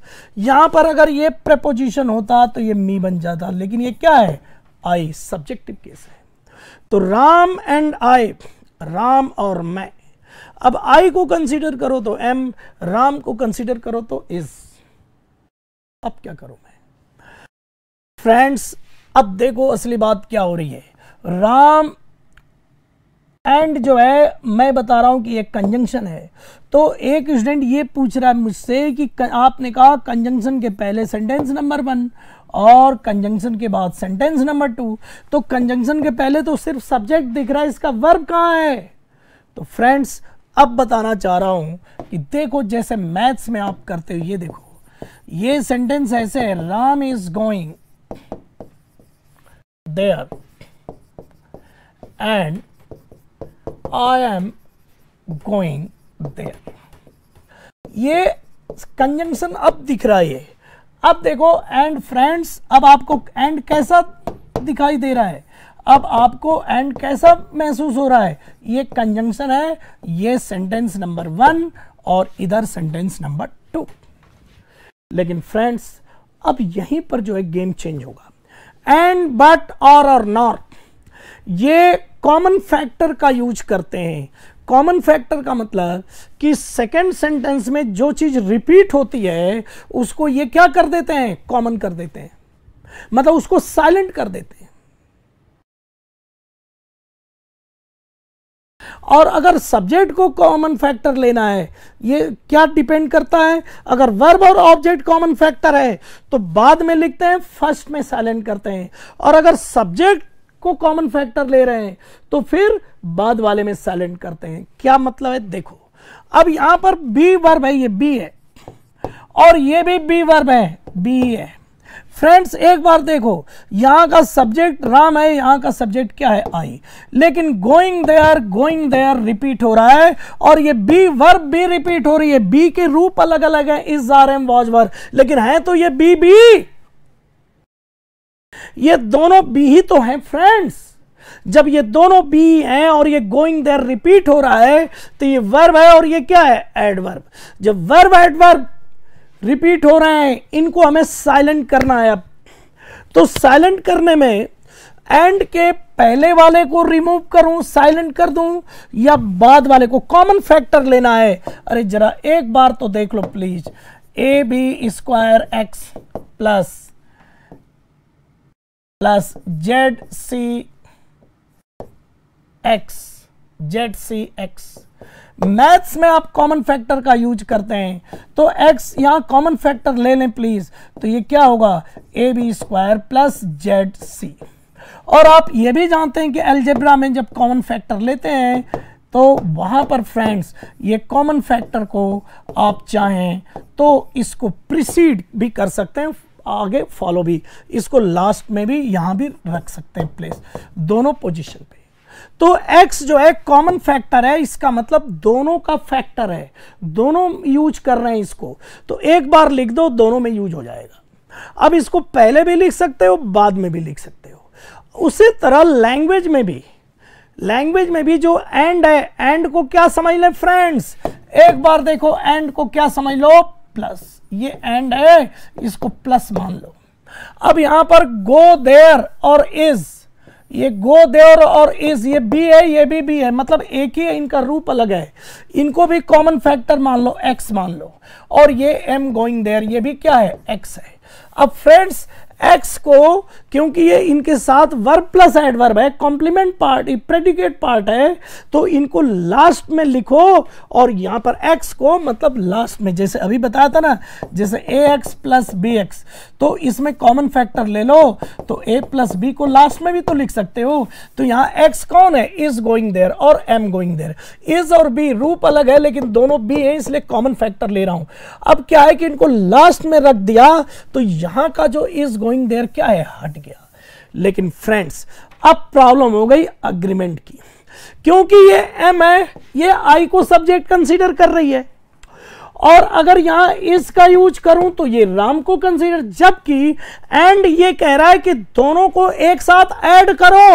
यहां पर अगर ये प्रपोजिशन होता तो ये मी बन जाता लेकिन ये क्या है आई सब्जेक्टिव केस है तो राम एंड आई राम और मैं अब आई को कंसीडर करो तो एम राम को कंसीडर करो तो इज़ अब क्या करूं मैं फ्रेंड्स अब देखो असली बात क्या हो रही है राम एंड जो है मैं बता रहा हूं कि एक कंजंक्शन है तो एक स्टूडेंट ये पूछ रहा है मुझसे कि आपने कहा कंजंक्शन के पहले सेंटेंस नंबर वन और कंजंक्शन के बाद सेंटेंस नंबर टू तो कंजंक्शन के पहले तो सिर्फ सब्जेक्ट दिख रहा है इसका वर्ब कहां है तो फ्रेंड्स अब बताना चाह रहा हूं कि देखो जैसे मैथ्स में आप करते हो ये देखो ये सेंटेंस ऐसे है Ram is going there and I am going there ये कंजंक्शन अब दिख रहा है अब देखो एंड फ्रेंड्स अब आपको एंड कैसा दिखाई दे रहा है अब आपको एंड कैसा महसूस हो रहा है ये कंजंक्शन है ये सेंटेंस नंबर वन और इधर सेंटेंस नंबर टू लेकिन फ्रेंड्स अब यहीं पर जो है गेम चेंज होगा एंड बट और और नॉट ये कॉमन फैक्टर का यूज करते हैं कॉमन फैक्टर का मतलब कि सेकंड सेंटेंस में जो चीज रिपीट होती है उसको ये क्या कर देते हैं कॉमन कर देते हैं मतलब उसको साइलेंट कर देते हैं और अगर सब्जेक्ट को कॉमन फैक्टर लेना है ये क्या डिपेंड करता है अगर वर्ब और ऑब्जेक्ट कॉमन फैक्टर है तो बाद में लिखते हैं फर्स्ट में साइलेंट करते हैं और अगर सब्जेक्ट को कॉमन फैक्टर ले रहे हैं तो फिर बाद वाले में साइलेंट करते हैं क्या मतलब है देखो अब यहां पर बी वर्ब है ये बी है और ये भी बी वर्ब है बी है फ्रेंड्स एक बार देखो यहाँ का सब्जेक्ट राम है यहाँ का सब्जेक्ट क्या है आई लेकिन going there going there repeat हो रहा है और ये बी वर्ब भी रिपीट हो रही है बी के रूप अलग अलग है इस आर एम वॉज वर्ब लेकिन है तो ये बी बी ये दोनों बी ही तो हैं फ्रेंड्स जब ये दोनों बी हैं और ये गोइंग देयर रिपीट हो रहा है तो ये वर्ब है और ये क्या है एडवर्ब जब वर्ब एडवर्ब रिपीट हो रहे हैं इनको हमें साइलेंट करना है अब तो साइलेंट करने में एंड के पहले वाले को रिमूव करूं साइलेंट कर दूं या बाद वाले को कॉमन फैक्टर लेना है अरे जरा एक बार तो देख लो please A B square X plus plus Z C X Z C X maths में आप कॉमन फैक्टर का यूज करते हैं तो एक्स यहां कॉमन फैक्टर ले लें प्लीज तो ये क्या होगा A B square plus Z C और आप ये भी जानते हैं कि एलजेब्रा में जब कॉमन फैक्टर लेते हैं तो वहां पर फ्रेंड्स ये कॉमन फैक्टर को आप चाहें तो इसको प्रिसीड भी कर सकते हैं आगे फॉलो भी इसको लास्ट में भी यहां भी रख सकते हैं प्लेस दोनों पोजिशन पे तो x जो है कॉमन फैक्टर है इसका मतलब दोनों का फैक्टर है दोनों यूज कर रहे हैं इसको तो एक बार लिख दो दोनों में यूज हो जाएगा अब इसको पहले भी लिख सकते हो बाद में भी लिख सकते हो उसी तरह लैंग्वेज में भी लैंग्वेज में भी जो एंड है एंड को क्या समझ लें फ्रेंड्स एक बार देखो एंड को क्या समझ लो प्लस ये एंड है इसको प्लस मान लो अब यहां पर गो देयर और इज ये गो देवर और इज ये बी है ये भी बी है मतलब एक ही है इनका रूप अलग है इनको भी कॉमन फैक्टर मान लो एक्स मान लो और ये एम गोइंग देयर ये भी क्या है एक्स है अब फ्रेंड्स एक्स को क्योंकि ये इनके साथ वर्ब प्लस एडवर्ब है कॉम्प्लीमेंट पार्ट प्रेडिकेट पार्ट है तो इनको लास्ट में लिखो और यहां पर एक्स को मतलब लास्ट में जैसे अभी बताया था ना जैसे A X plus B X तो इसमें कॉमन फैक्टर ले लो तो ए प्लस बी को लास्ट में भी तो लिख सकते हो तो यहां एक्स कौन है इज गोइंग देयर और एम गोइंग देयर इज और बी रूप अलग है लेकिन दोनों बी है इसलिए कॉमन फैक्टर ले रहा हूं अब क्या है कि इनको लास्ट में रख दिया तो यहां का जो इज गोइंग देयर क्या है हट गया लेकिन फ्रेंड्स अब प्रॉब्लम हो गई अग्रीमेंट की क्योंकि ये एम है ये आई को सब्जेक्ट कंसीडर कर रही है और अगर यहां इसका यूज करूं तो ये राम को कंसीडर जबकि एंड ये कह रहा है कि दोनों को एक साथ ऐड करो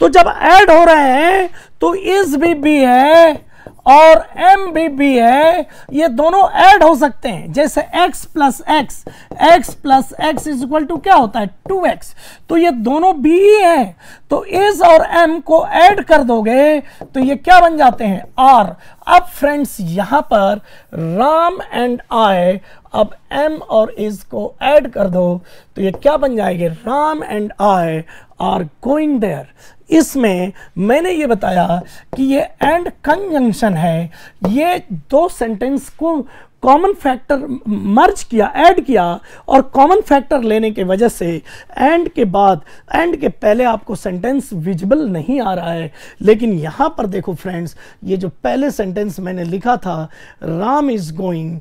तो जब ऐड हो रहे हैं तो इस भी, भी है और एम बी बी है ये दोनों ऐड हो सकते हैं जैसे x plus X X plus X is equal to क्या होता है 2x तो ये दोनों बी ही तो इज और m को ऐड कर दोगे तो ये क्या बन जाते हैं r अब फ्रेंड्स यहां पर राम एंड आई अब m और इज को ऐड कर दो तो ये क्या बन जाएगी Ram and I are going there इसमें मैंने ये बताया कि ये एंड कंजंक्शन है ये दो सेंटेंस को कॉमन फैक्टर मर्ज किया ऐड किया और कॉमन फैक्टर लेने के वजह से एंड के बाद एंड के पहले आपको सेंटेंस विजिबल नहीं आ रहा है लेकिन यहाँ पर देखो फ्रेंड्स ये जो पहले सेंटेंस मैंने लिखा था Ram is going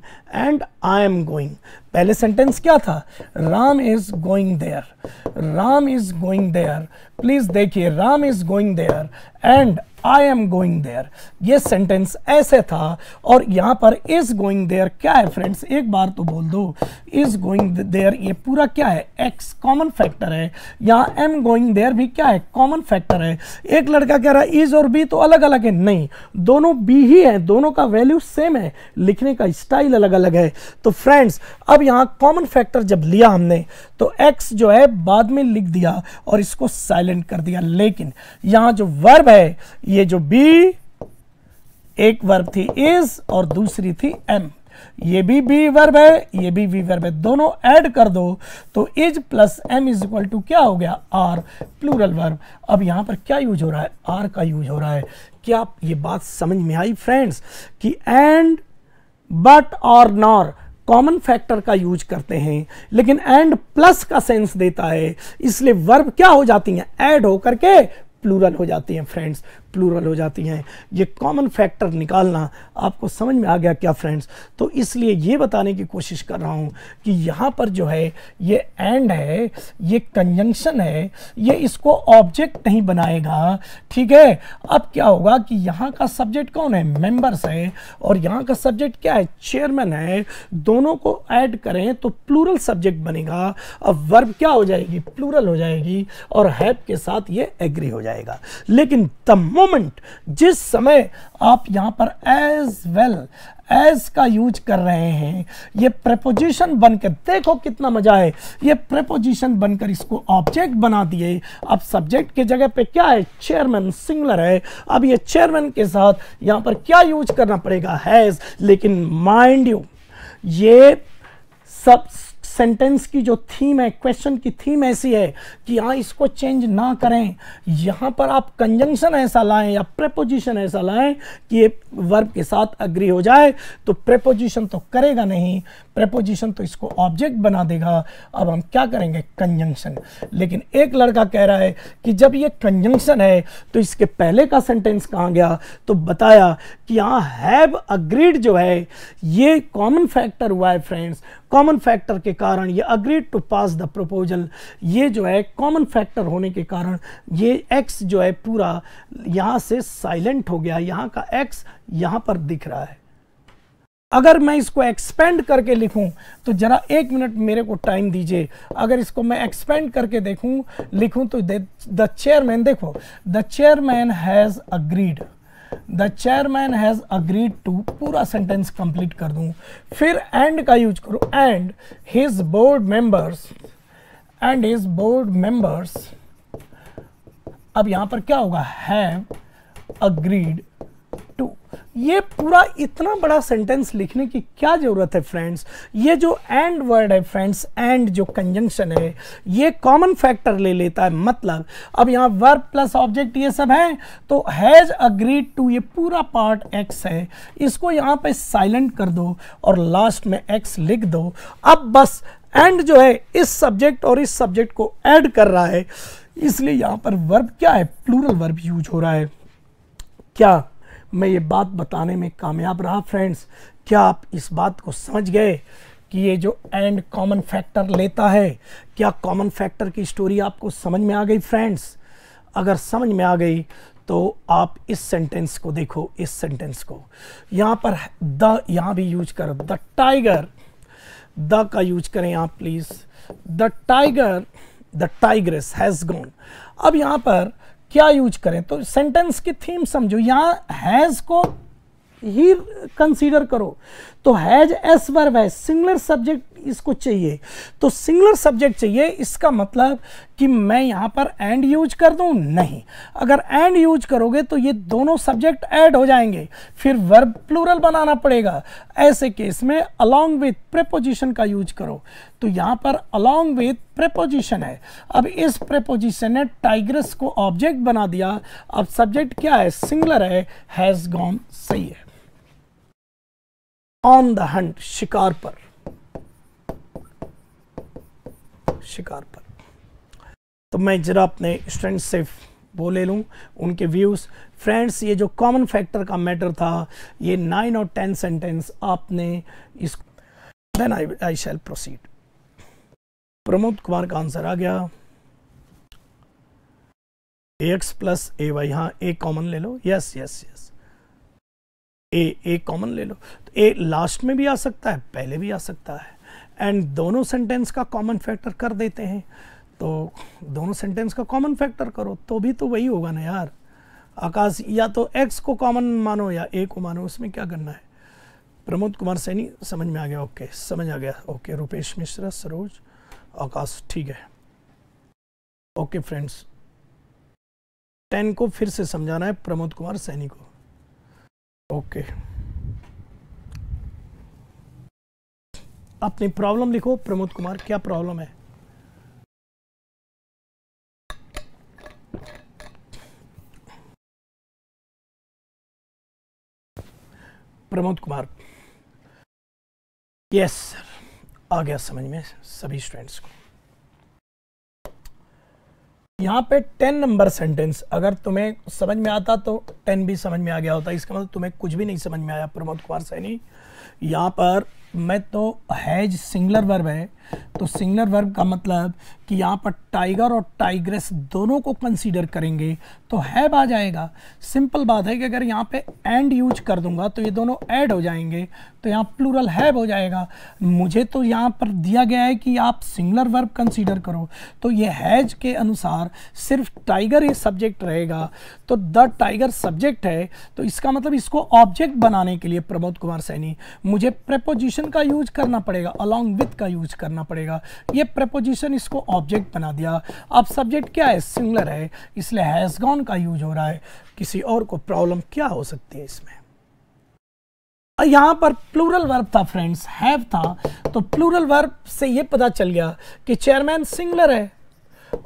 and I am going पहले सेंटेंस क्या था Ram is going there Ram is going there please देखिए Ram is going there and I am going there ये सेंटेंस ऐसे था और यहाँ पर इज गोइंग देयर क्या है फ्रेंड्स एक बार तो बोल दो इज गोइंग देयर ये पूरा क्या है एक्स कॉमन फैक्टर है यहाँ एम गोइंग देयर भी क्या है कॉमन फैक्टर है एक लड़का कह रहा है इज और बी तो अलग अलग है नहीं दोनों बी ही है दोनों का वैल्यू सेम है लिखने का स्टाइल अलग अलग है तो फ्रेंड्स अब यहाँ कॉमन फैक्टर जब लिया हमने तो एक्स जो है बाद में लिख दिया और इसको साइलेंट कर दिया लेकिन यहाँ जो वर्ब है ये जो बी एक वर्ब थी इज और दूसरी थी एम ये भी बी वर्ब है ये भी वी वर्ब है दोनों ऐड कर दो तो is plus am is equal to क्या हो गया आर प्लूरल वर्ब अब यहां पर क्या यूज हो रहा है आर का यूज हो रहा है क्या ये बात समझ में आई फ्रेंड्स कि एंड बट और नॉर कॉमन फैक्टर का यूज करते हैं लेकिन एंड प्लस का सेंस देता है इसलिए वर्ब क्या हो जाती है एड होकर के प्लूरल हो जाती है फ्रेंड्स प्लूरल हो जाती हैं ये कॉमन फैक्टर निकालना आपको समझ में आ गया क्या फ्रेंड्स तो इसलिए ये बताने की कोशिश कर रहा हूँ कि यहाँ पर जो है ये एंड है ये कंजंक्शन है ये इसको ऑब्जेक्ट नहीं बनाएगा ठीक है अब क्या होगा कि यहाँ का सब्जेक्ट कौन है मेंबर्स है और यहाँ का सब्जेक्ट क्या है चेयरमैन है दोनों को ऐड करें तो प्लूरल सब्जेक्ट बनेगा अब वर्ब क्या हो जाएगी प्लूरल हो जाएगी और हैप के साथ ये एग्री हो जाएगा लेकिन द मोमेंट जिस समय आप यहां पर एज वेल एज का यूज कर रहे हैं ये प्रपोजिशन बनकर देखो कितना मजा है ये प्रपोजिशन बनकर इसको ऑब्जेक्ट बना दिए अब सब्जेक्ट के जगह पे क्या है चेयरमैन सिंगलर है अब ये चेयरमैन के साथ यहां पर क्या यूज करना पड़ेगा हैज लेकिन माइंड यू ये सब सेंटेंस की जो थीम है क्वेश्चन की थीम ऐसी है कि यहाँ इसको चेंज ना करें यहाँ पर आप कंजंक्शन ऐसा लाएं या प्रेपोजिशन ऐसा लाएं कि ये वर्ब के साथ अग्री हो जाए तो प्रेपोजिशन तो करेगा नहीं प्रेपोजिशन तो इसको ऑब्जेक्ट बना देगा अब हम क्या करेंगे कंजंक्शन लेकिन एक लड़का कह रहा है कि जब ये कंजंक्शन है तो इसके पहले का सेंटेंस कहाँ गया तो बताया कि यहाँ हैव अग्रीड जो है ये कॉमन फैक्टर हुआ है फ्रेंड्स कॉमन फैक्टर के कारण ये agreed to pass the proposal ये जो है कॉमन फैक्टर होने के कारण ये एक्स जो है पूरा यहाँ से साइलेंट हो गया यहाँ का एक्स यहाँ पर दिख रहा है अगर मैं इसको एक्सपेंड करके लिखूं तो ज़रा एक मिनट मेरे को टाइम दीजिए अगर इसको मैं एक्सपेंड करके देखूं लिखूं तो द चेयरमैन देखो the chairman has agreed the chairman has agreed to पूरा सेंटेंस कंप्लीट कर दू फिर एंड का यूज करो and his board members and his board members अब यहां पर क्या होगा हैव अग्रीड टू ये पूरा इतना बड़ा सेंटेंस लिखने की क्या ज़रूरत है फ्रेंड्स ये जो एंड वर्ड है फ्रेंड्स एंड जो कंजंक्शन है ये कॉमन फैक्टर ले लेता है मतलब अब यहाँ वर्ब प्लस ऑब्जेक्ट ये सब है तो हैज़ अग्रीड टू ये पूरा पार्ट एक्स है इसको यहाँ पे साइलेंट कर दो और लास्ट में एक्स लिख दो अब बस एंड जो है इस सब्जेक्ट और इस सब्जेक्ट को एड कर रहा है इसलिए यहाँ पर वर्ब क्या है प्लूरल वर्ब यूज हो रहा है क्या मैं ये बात बताने में कामयाब रहा फ्रेंड्स क्या आप इस बात को समझ गए कि ये जो एंड कॉमन फैक्टर लेता है क्या कॉमन फैक्टर की स्टोरी आपको समझ में आ गई फ्रेंड्स अगर समझ में आ गई तो आप इस सेंटेंस को देखो इस सेंटेंस को यहाँ पर द यहाँ भी यूज कर द टाइगर द का यूज करें आप please the tiger the tigress has gone अब यहाँ पर क्या यूज करें तो सेंटेंस की थीम समझो यहां हैज़ को ही कंसीडर करो तो हैज एस वर्ब है सिंगलर सब्जेक्ट इसको चाहिए तो सिंगुलर सब्जेक्ट चाहिए इसका मतलब कि मैं यहाँ पर एंड यूज कर दूँ नहीं अगर एंड यूज करोगे तो ये दोनों सब्जेक्ट ऐड हो जाएंगे फिर वर्ब प्लूरल बनाना पड़ेगा ऐसे केस में अलॉन्ग विथ प्रेपोजिशन का यूज करो तो यहाँ पर अलॉन्ग विथ प्रेपोजिशन है अब इस प्रेपोजिशन ने टाइग्रस को ऑब्जेक्ट बना दिया अब सब्जेक्ट क्या है सिंगलर है हैज़ गॉन सही है ऑन द हंट शिकार पर शिकार पर तो मैं ज़रा अपने स्टूडेंट से वो ले लूँ उनके व्यूज़ फ्रेंड्स ये जो कॉमन फैक्टर का मैटर था ये नाइन और टेन सेंटेंस आपने इस then I I shall proceed Pramod Kumar का आंसर आ गया A X plus A Y हाँ ए कॉमन ले लो yes yes yes A A common ले लो तो ए लास्ट में भी आ सकता है पहले भी आ सकता है एंड दोनों सेंटेंस का कॉमन फैक्टर कर देते हैं तो दोनों सेंटेंस का कॉमन फैक्टर करो तो भी तो वही होगा ना यार आकाश या तो एक्स को कॉमन मानो या ए को मानो उसमें क्या करना है प्रमोद कुमार सैनी समझ में आ गया ओके समझ आ गया ओके रुपेश मिश्रा सरोज आकाश ठीक है ओके फ्रेंड्स टेन को फिर से समझाना है प्रमोद कुमार सैनी को ओके अपनी प्रॉब्लम लिखो प्रमोद कुमार क्या प्रॉब्लम है प्रमोद कुमार यस सर आ गया समझ में सभी स्टूडेंट्स को यहां पे टेन नंबर सेंटेंस अगर तुम्हें समझ में आता तो टेन भी समझ में आ गया होता इसका मतलब तुम्हें कुछ भी नहीं समझ में आया प्रमोद कुमार सैनी यहां पर मैं तो हैज सिंगलर वर्ब है तो सिंगलर वर्ब का मतलब कि यहाँ पर टाइगर और टाइग्रेस दोनों को कंसीडर करेंगे तो हैब आ जाएगा सिंपल बात है कि अगर यहाँ पे एंड यूज कर दूंगा तो ये दोनों ऐड हो जाएंगे तो यहाँ प्लूरल हैब हो जाएगा मुझे तो यहाँ पर दिया गया है कि आप सिंगलर वर्ब कंसीडर करो तो ये हैज के अनुसार सिर्फ टाइगर ही सब्जेक्ट रहेगा तो द टाइगर सब्जेक्ट है तो इसका मतलब इसको ऑब्जेक्ट बनाने के लिए प्रमोद कुमार सैनी मुझे प्रपोजिशन प्रपोजिशन का यूज करना पड़ेगा अलॉन्ग विथ का यूज करना पड़ेगा ये प्रपोजिशन इसको ऑब्जेक्ट बना दिया अब सब्जेक्ट क्या है सिंगलर है इसलिए हैज़ गॉन का यूज हो रहा है किसी और को प्रॉब्लम क्या हो सकती है इसमें यहाँ पर प्लूरल वर्ब था फ्रेंड्स हैव था तो प्लूरल वर्ब से ये पता चल गया कि चेयरमैन सिंगलर है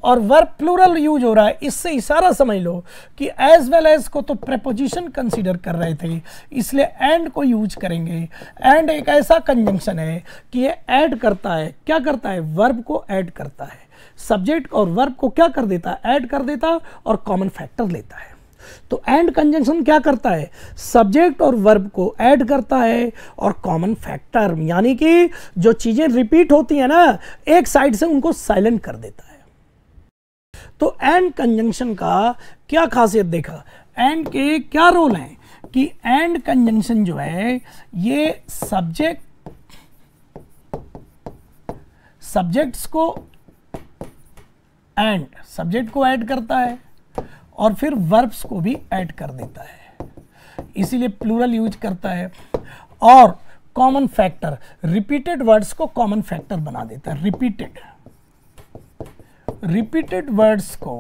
और वर्ब प्लूरल यूज हो रहा है इससे इशारा समझ लो कि एज वेल एज को तो प्रपोजिशन कंसीडर कर रहे थे इसलिए एंड को यूज करेंगे एंड एक ऐसा कंजंक्शन है कि ये ऐड करता है क्या करता है वर्ब को ऐड करता है सब्जेक्ट और वर्ब को क्या कर देता है ऐड कर देता और कॉमन फैक्टर लेता है तो एंड कंजंक्शन क्या करता है सब्जेक्ट और वर्ब को ऐड करता है और कॉमन फैक्टर यानी कि जो चीज़ें रिपीट होती हैं ना एक साइड से उनको साइलेंट कर देता है तो एंड कंजंक्शन का क्या खासियत देखा एंड के क्या रोल हैं कि एंड कंजंक्शन जो है ये सब्जेक्ट सब्जेक्ट्स को एंड सब्जेक्ट को ऐड करता है और फिर वर्ब्स को भी ऐड कर देता है इसीलिए प्लूरल यूज करता है और कॉमन फैक्टर रिपीटेड वर्ड्स को कॉमन फैक्टर बना देता है रिपीटेड रिपीटेड वर्ड्स को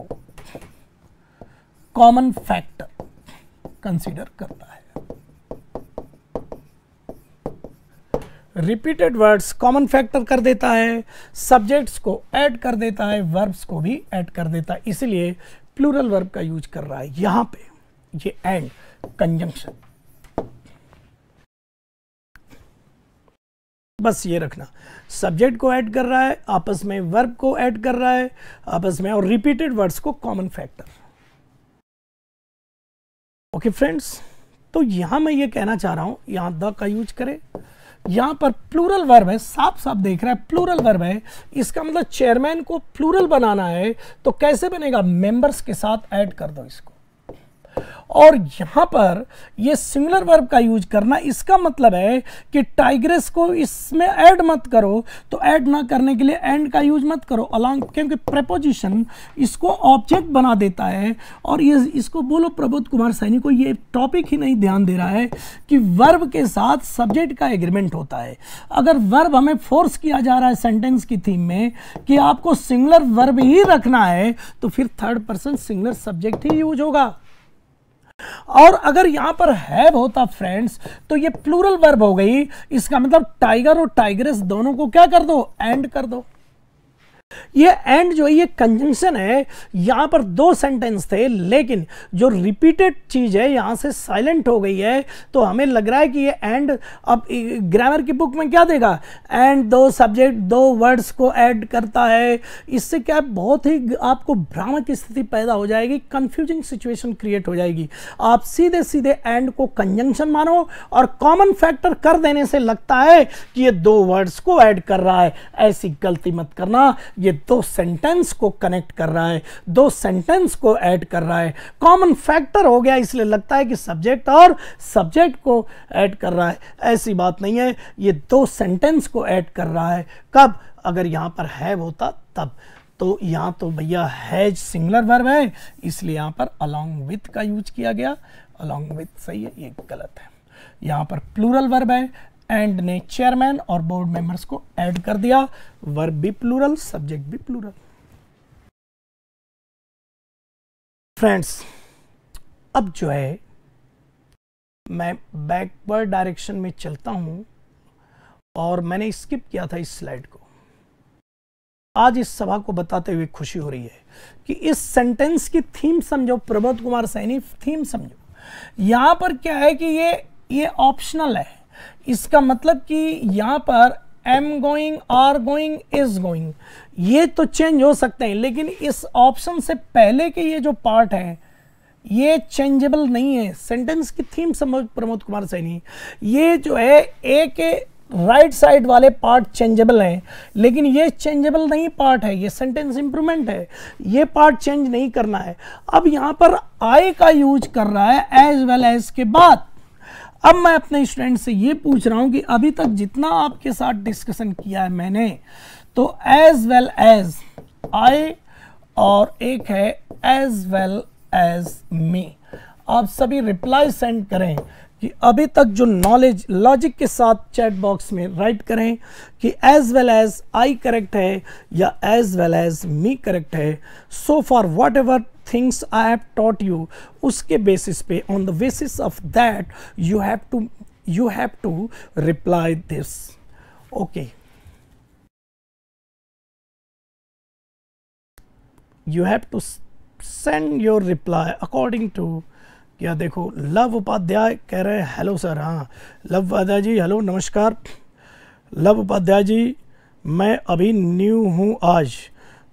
कॉमन फैक्ट कंसीडर करता है रिपीटेड वर्ड्स कॉमन फैक्टर कर देता है सब्जेक्ट्स को ऐड कर देता है वर्ब्स को भी ऐड कर देता है इसलिए प्लूरल वर्ब का यूज कर रहा है यहां पे ये एंड कंजंक्शन बस ये रखना सब्जेक्ट को ऐड कर रहा है आपस में वर्ब को ऐड कर रहा है आपस में और रिपीटेड वर्ड्स को कॉमन फैक्टर ओके फ्रेंड्स तो यहां मैं ये कहना चाह रहा हूं यहां द का यूज करें यहां पर प्लूरल वर्ब है साफ साफ देख रहा है प्लूरल वर्ब है इसका मतलब चेयरमैन को प्लूरल बनाना है तो कैसे बनेगा मेंबर्स के साथ ऐड कर दो इसको और यहाँ पर ये सिंगुलर वर्ब का यूज करना इसका मतलब है कि टाइग्रेस को इसमें ऐड मत करो तो ऐड ना करने के लिए एंड का यूज मत करो अलॉन्ग क्योंकि प्रपोजिशन इसको ऑब्जेक्ट बना देता है और ये इसको बोलो प्रबोध कुमार सैनी को ये टॉपिक ही नहीं ध्यान दे रहा है कि वर्ब के साथ सब्जेक्ट का एग्रीमेंट होता है अगर वर्ब हमें फोर्स किया जा रहा है सेंटेंस की थीम में कि आपको सिंगुलर वर्ब ही रखना है तो फिर थर्ड पर्सन सिंगुलर सब्जेक्ट ही यूज होगा और अगर यहां पर हैव होता फ्रेंड्स तो ये प्लूरल वर्ब हो गई इसका मतलब टाइगर और टाइगरेस दोनों को क्या कर दो एंड कर दो ये एंड जो है ये कंजंक्शन है यहाँ पर दो सेंटेंस थे लेकिन जो रिपीटेड चीज़ है यहाँ से साइलेंट हो गई है तो हमें लग रहा है कि ये एंड अब ग्रामर की बुक में क्या देगा एंड दो सब्जेक्ट दो वर्ड्स को ऐड करता है इससे क्या बहुत ही आपको भ्रामक स्थिति पैदा हो जाएगी कंफ्यूजिंग सिचुएशन क्रिएट हो जाएगी आप सीधे सीधे एंड को कंजंक्शन मानो और कॉमन फैक्टर कर देने से लगता है कि ये दो वर्ड्स को ऐड कर रहा है ऐसी गलती मत करना ये दो सेंटेंस को कनेक्ट कर रहा है दो सेंटेंस को ऐड कर रहा है कॉमन फैक्टर हो गया इसलिए लगता है कि सब्जेक्ट और सब्जेक्ट को ऐड कर रहा है ऐसी बात नहीं है ये दो सेंटेंस को ऐड कर रहा है कब अगर यहाँ पर है होता तब तो यहाँ तो भैया हैज सिंगुलर वर्ब है इसलिए यहाँ पर अलॉन्ग विथ का यूज किया गया अलॉन्ग विथ सही है ये गलत है यहाँ पर प्लूरल वर्ब है एंड ने चेयरमैन और बोर्ड मेंबर्स को ऐड कर दिया वर्ब भी प्लूरल सब्जेक्ट भी प्लूरल फ्रेंड्स अब जो है मैं बैकवर्ड डायरेक्शन में चलता हूं और मैंने स्किप किया था इस स्लाइड को आज इस सभा को बताते हुए खुशी हो रही है कि इस सेंटेंस की थीम समझो प्रमोद कुमार सैनी थीम समझो यहां पर क्या है कि ये ये ऑप्शनल है इसका मतलब कि यहाँ पर am going are going is going ये तो चेंज हो सकते हैं लेकिन इस ऑप्शन से पहले के ये जो पार्ट हैं ये चेंजेबल नहीं है सेंटेंस की थीम समझ प्रमोद कुमार सैनी ये जो है ए के राइट साइड वाले पार्ट चेंजेबल हैं लेकिन ये चेंजेबल नहीं पार्ट है ये सेंटेंस इंप्रूवमेंट है ये पार्ट चेंज नहीं करना है अब यहाँ पर आई का यूज कर रहा है एज वेल एज के बाद अब मैं अपने स्टूडेंट से ये पूछ रहा हूँ कि अभी तक जितना आपके साथ डिस्कशन किया है मैंने तो एज वेल एज आई और एक है एज वेल एज मी आप सभी रिप्लाई सेंड करें कि अभी तक जो नॉलेज लॉजिक के साथ चैट बॉक्स में राइट करें कि as well as I correct है या as well as me correct है so for whatever things I have taught you उसके बेसिस पे on the basis of that you have to you have to reply this okay you have to send your reply according to क्या देखो लव उपाध्याय कह रहे हैं hello sir हाँ Lav Upadhyay ji hello नमस्कार लव उपाध्याय जी मैं अभी न्यू हूँ आज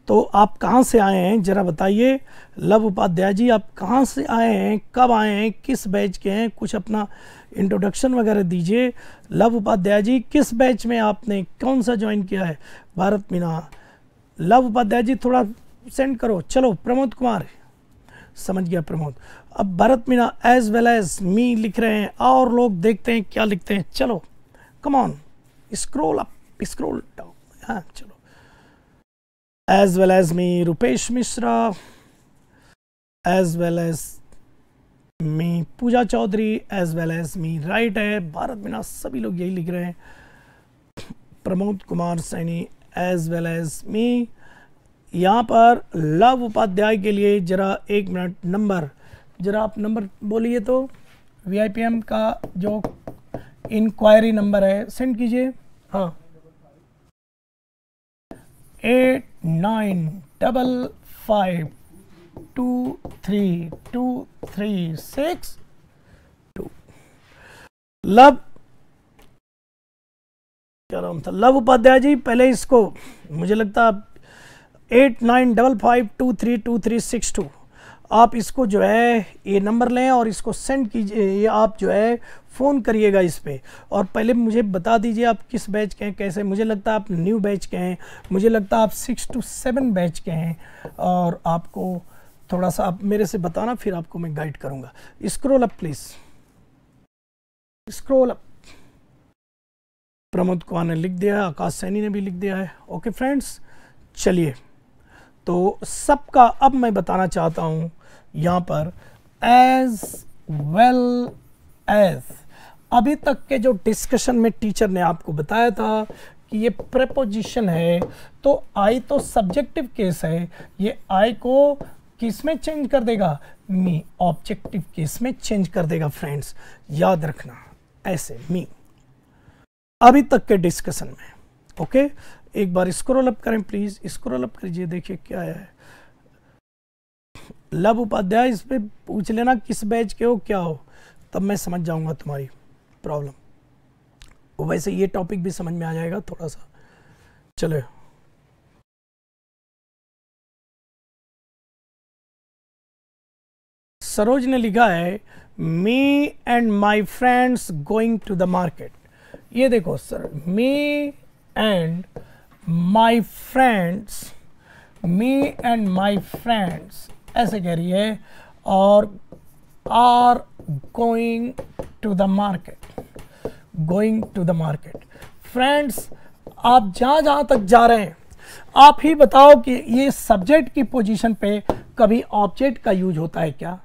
तो आप कहाँ से आए हैं जरा बताइए लव उपाध्याय जी आप कहाँ से आए हैं कब आए हैं किस बैच के हैं कुछ अपना इंट्रोडक्शन वगैरह दीजिए लव उपाध्याय जी किस बैच में आपने कौन सा ज्वाइन किया है भारत मीना लव उपाध्याय जी थोड़ा सेंड करो चलो प्रमोद कुमार समझ गया प्रमोद अब Bharat Meena as well as me लिख रहे हैं और लोग देखते हैं क्या लिखते हैं चलो come on scroll up scroll down हाँ चलो as well as me Rupesh Mishra as well as me Pooja Chaudhary as well as me right है भारत मीना सभी लोग यही लिख रहे हैं Pramod Kumar Saini as well as me यहाँ पर लव उपाध्याय के लिए ज़रा एक मिनट नंबर ज़रा आप नंबर बोलिए तो वी का जो इंक्वायरी नंबर है सेंड कीजिए हाँ eight nine double five two three two three six two Lav क्या नाम था लव उपाध्याय जी पहले इसको मुझे लगता eight nine double five two three two three six two आप इसको जो है ये नंबर लें और इसको सेंड कीजिए ये आप जो है फ़ोन करिएगा इस पर और पहले मुझे बता दीजिए आप किस बैच के हैं कैसे मुझे लगता है आप न्यू बैच के हैं मुझे लगता है आप सिक्स टू सेवन बैच के हैं और आपको थोड़ा सा आप मेरे से बताना फिर आपको मैं गाइड करूँगा scroll up please scroll up Pramod Kumar ने लिख दिया है आकाश सैनी ने भी लिख दिया है ओके फ्रेंड्स चलिए तो सबका अब मैं बताना चाहता हूँ यहां पर एज वेल एज अभी तक के जो डिस्कशन में टीचर ने आपको बताया था कि ये प्रपोजिशन है तो आई तो सब्जेक्टिव केस है ये आई को किस में चेंज कर देगा मी ऑब्जेक्टिव केस में चेंज कर देगा फ्रेंड्स याद रखना ऐसे मी अभी तक के डिस्कशन में ओके एक बार स्क्रॉल अप करें प्लीज़ स्क्रॉल अप करिए देखिए क्या है लव उपाध्याय इस पर पूछ लेना किस बैच के हो क्या हो तब मैं समझ जाऊंगा तुम्हारी प्रॉब्लम वैसे ये टॉपिक भी समझ में आ जाएगा थोड़ा सा चले सरोज ने लिखा है me and my friends going to the market ये देखो sir me and my friends me and my friends ऐसे कह रही है और are going to the market going to the market friends आप जहाँ जहाँ तक जा रहे हैं आप ही बताओ कि ये सब्जेक्ट की पोजीशन पे कभी ऑब्जेक्ट का यूज होता है क्या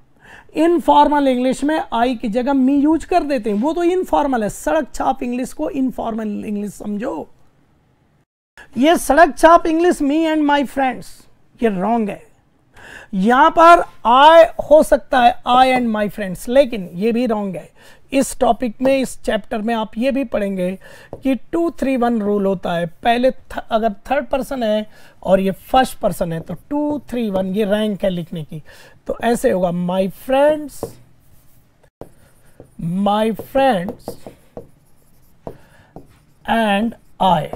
इनफॉर्मल इंग्लिश में आई की जगह मी यूज कर देते हैं वो तो इनफॉर्मल है सड़क छाप इंग्लिश को इनफॉर्मल इंग्लिश समझो ये सड़क छाप English me and my friends ये रॉन्ग है यहां पर आई हो सकता है आई एंड माई फ्रेंड्स लेकिन ये भी रॉन्ग है इस टॉपिक में इस चैप्टर में आप ये भी पढ़ेंगे कि टू थ्री वन रूल होता है पहले थ, अगर थर्ड पर्सन है और ये फर्स्ट पर्सन है तो टू थ्री वन ये रैंक है लिखने की तो ऐसे होगा my friends my friends and I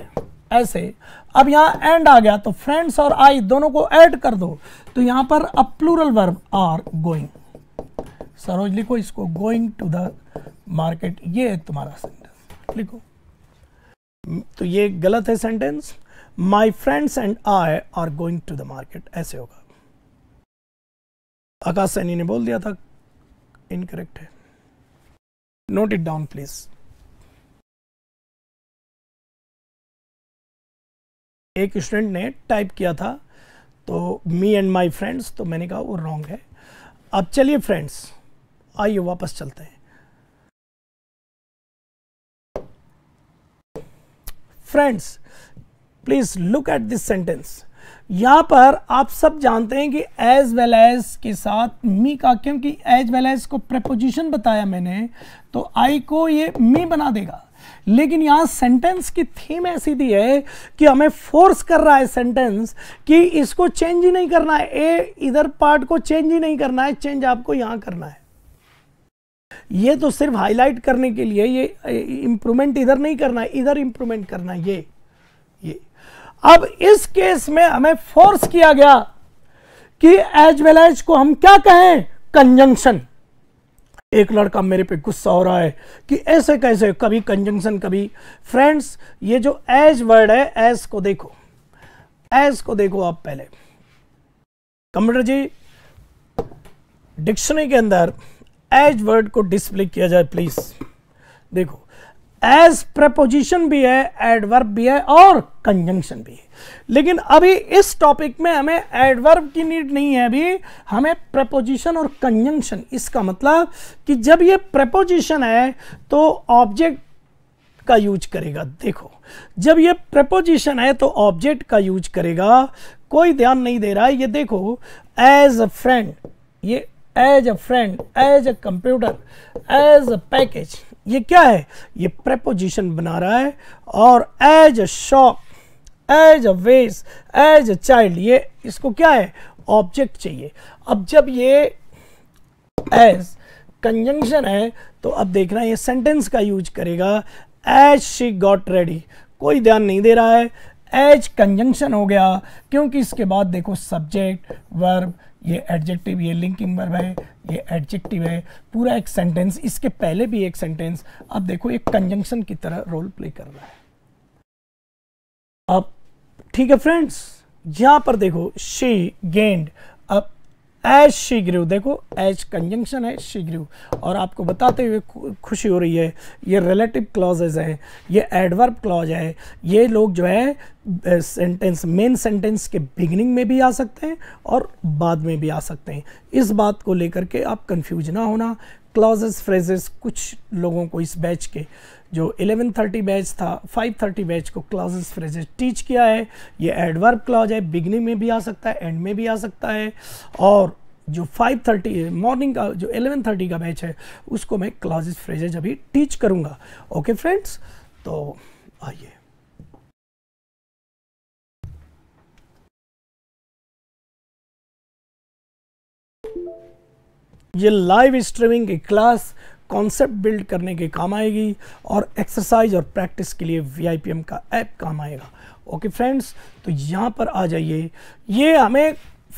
ऐसे अब यहाँ एंड आ गया तो फ्रेंड्स और आई दोनों को ऐड कर दो तो यहाँ पर अब plural verb are going Saroj लिखो इसको गोइंग टू द मार्केट ये है तुम्हारा सेंटेंस लिखो तो ये गलत है sentence my friends and I are going to the market ऐसे होगा आकाश सैनी ने बोल दिया था इनकरेक्ट है नोट इट डाउन प्लीज़ एक स्टूडेंट ने टाइप किया था तो मी एंड माई फ्रेंड्स तो मैंने कहा वो रॉन्ग है अब चलिए फ्रेंड्स आइए वापस चलते हैं friends please look at this sentence यहां पर आप सब जानते हैं कि एज वेल एज के साथ मी का क्योंकि एज वेल एज को प्रपोजिशन बताया मैंने तो आई को ये मी बना देगा लेकिन यहां सेंटेंस की थीम ऐसी दी है कि हमें फोर्स कर रहा है सेंटेंस कि इसको चेंज ही नहीं करना है ए इधर पार्ट को चेंज ही नहीं करना है चेंज आपको यहां करना है ये तो सिर्फ हाईलाइट करने के लिए ये इंप्रूवमेंट इधर नहीं करना है इधर इंप्रूवमेंट करना है ये ये अब इस केस में हमें फोर्स किया गया कि एज वेल एज को हम क्या कहें कंजंक्शन एक लड़का मेरे पे गुस्सा हो रहा है कि ऐसे कैसे कभी कंजंक्शन कभी फ्रेंड्स ये जो एज वर्ड है एज को देखो एज को देखो आप पहले कंप्यूटर जी डिक्शनरी के अंदर एज वर्ड को डिस्प्ले किया जाए प्लीज देखो एज प्रपोजिशन भी है एडवर्ब भी है और कंजंक्शन भी है लेकिन अभी इस टॉपिक में हमें एडवर्ब की नीड नहीं है अभी हमें प्रपोजिशन और कंजंक्शन इसका मतलब कि जब ये प्रपोजिशन है तो ऑब्जेक्ट का यूज करेगा देखो जब ये प्रपोजिशन है तो ऑब्जेक्ट का यूज करेगा कोई ध्यान नहीं दे रहा है ये देखो एज अ फ्रेंड ये as a friend as a computer as a package ये क्या है ये प्रेपोजिशन बना रहा है और as a shock as a vase as a child ये इसको क्या है ऑब्जेक्ट चाहिए अब जब ये एज कंजंक्शन है तो अब देखना ये सेंटेंस का यूज करेगा एज शी गॉट रेडी कोई ध्यान नहीं दे रहा है एज कंजंक्शन हो गया क्योंकि इसके बाद देखो सब्जेक्ट वर्ब ये एडजेक्टिव ये लिंकिंग वर्ब है ये एडजेक्टिव है पूरा एक सेंटेंस इसके पहले भी एक सेंटेंस अब देखो एक कंजंक्शन की तरह रोल प्ले कर रहा है अब ठीक है फ्रेंड्स यहाँ पर देखो शी गेंड अब एज शी ग्रू देखो एज कंजंक्शन है शी ग्रू और आपको बताते हुए खुशी हो रही है ये रिलेटिव क्लॉजेज है ये एडवर्ब क्लॉज है ये लोग जो है सेंटेंस मेन सेंटेंस के बिगनिंग में भी आ सकते हैं और बाद में भी आ सकते हैं इस बात को लेकर के आप कंफ्यूज ना होना क्लॉजेस फ्रेजेस कुछ लोगों को इस बैच के जो 1130 बैच था 530 बैच को क्लॉजेस फ्रेजेस टीच किया है ये एडवर्ब क्लॉज है बिगनिंग में भी आ सकता है एंड में भी आ सकता है और जो 5:30 मॉर्निंग का जो 11:30 का बैच है उसको मैं क्लॉजेस फ्रेजेज अभी टीच करूँगा ओके फ्रेंड्स तो आइए ये लाइव स्ट्रीमिंग की क्लास कॉन्सेप्ट बिल्ड करने के काम आएगी और एक्सरसाइज और प्रैक्टिस के लिए वी का ऐप काम आएगा ओके फ्रेंड्स तो यहाँ पर आ जाइए ये हमें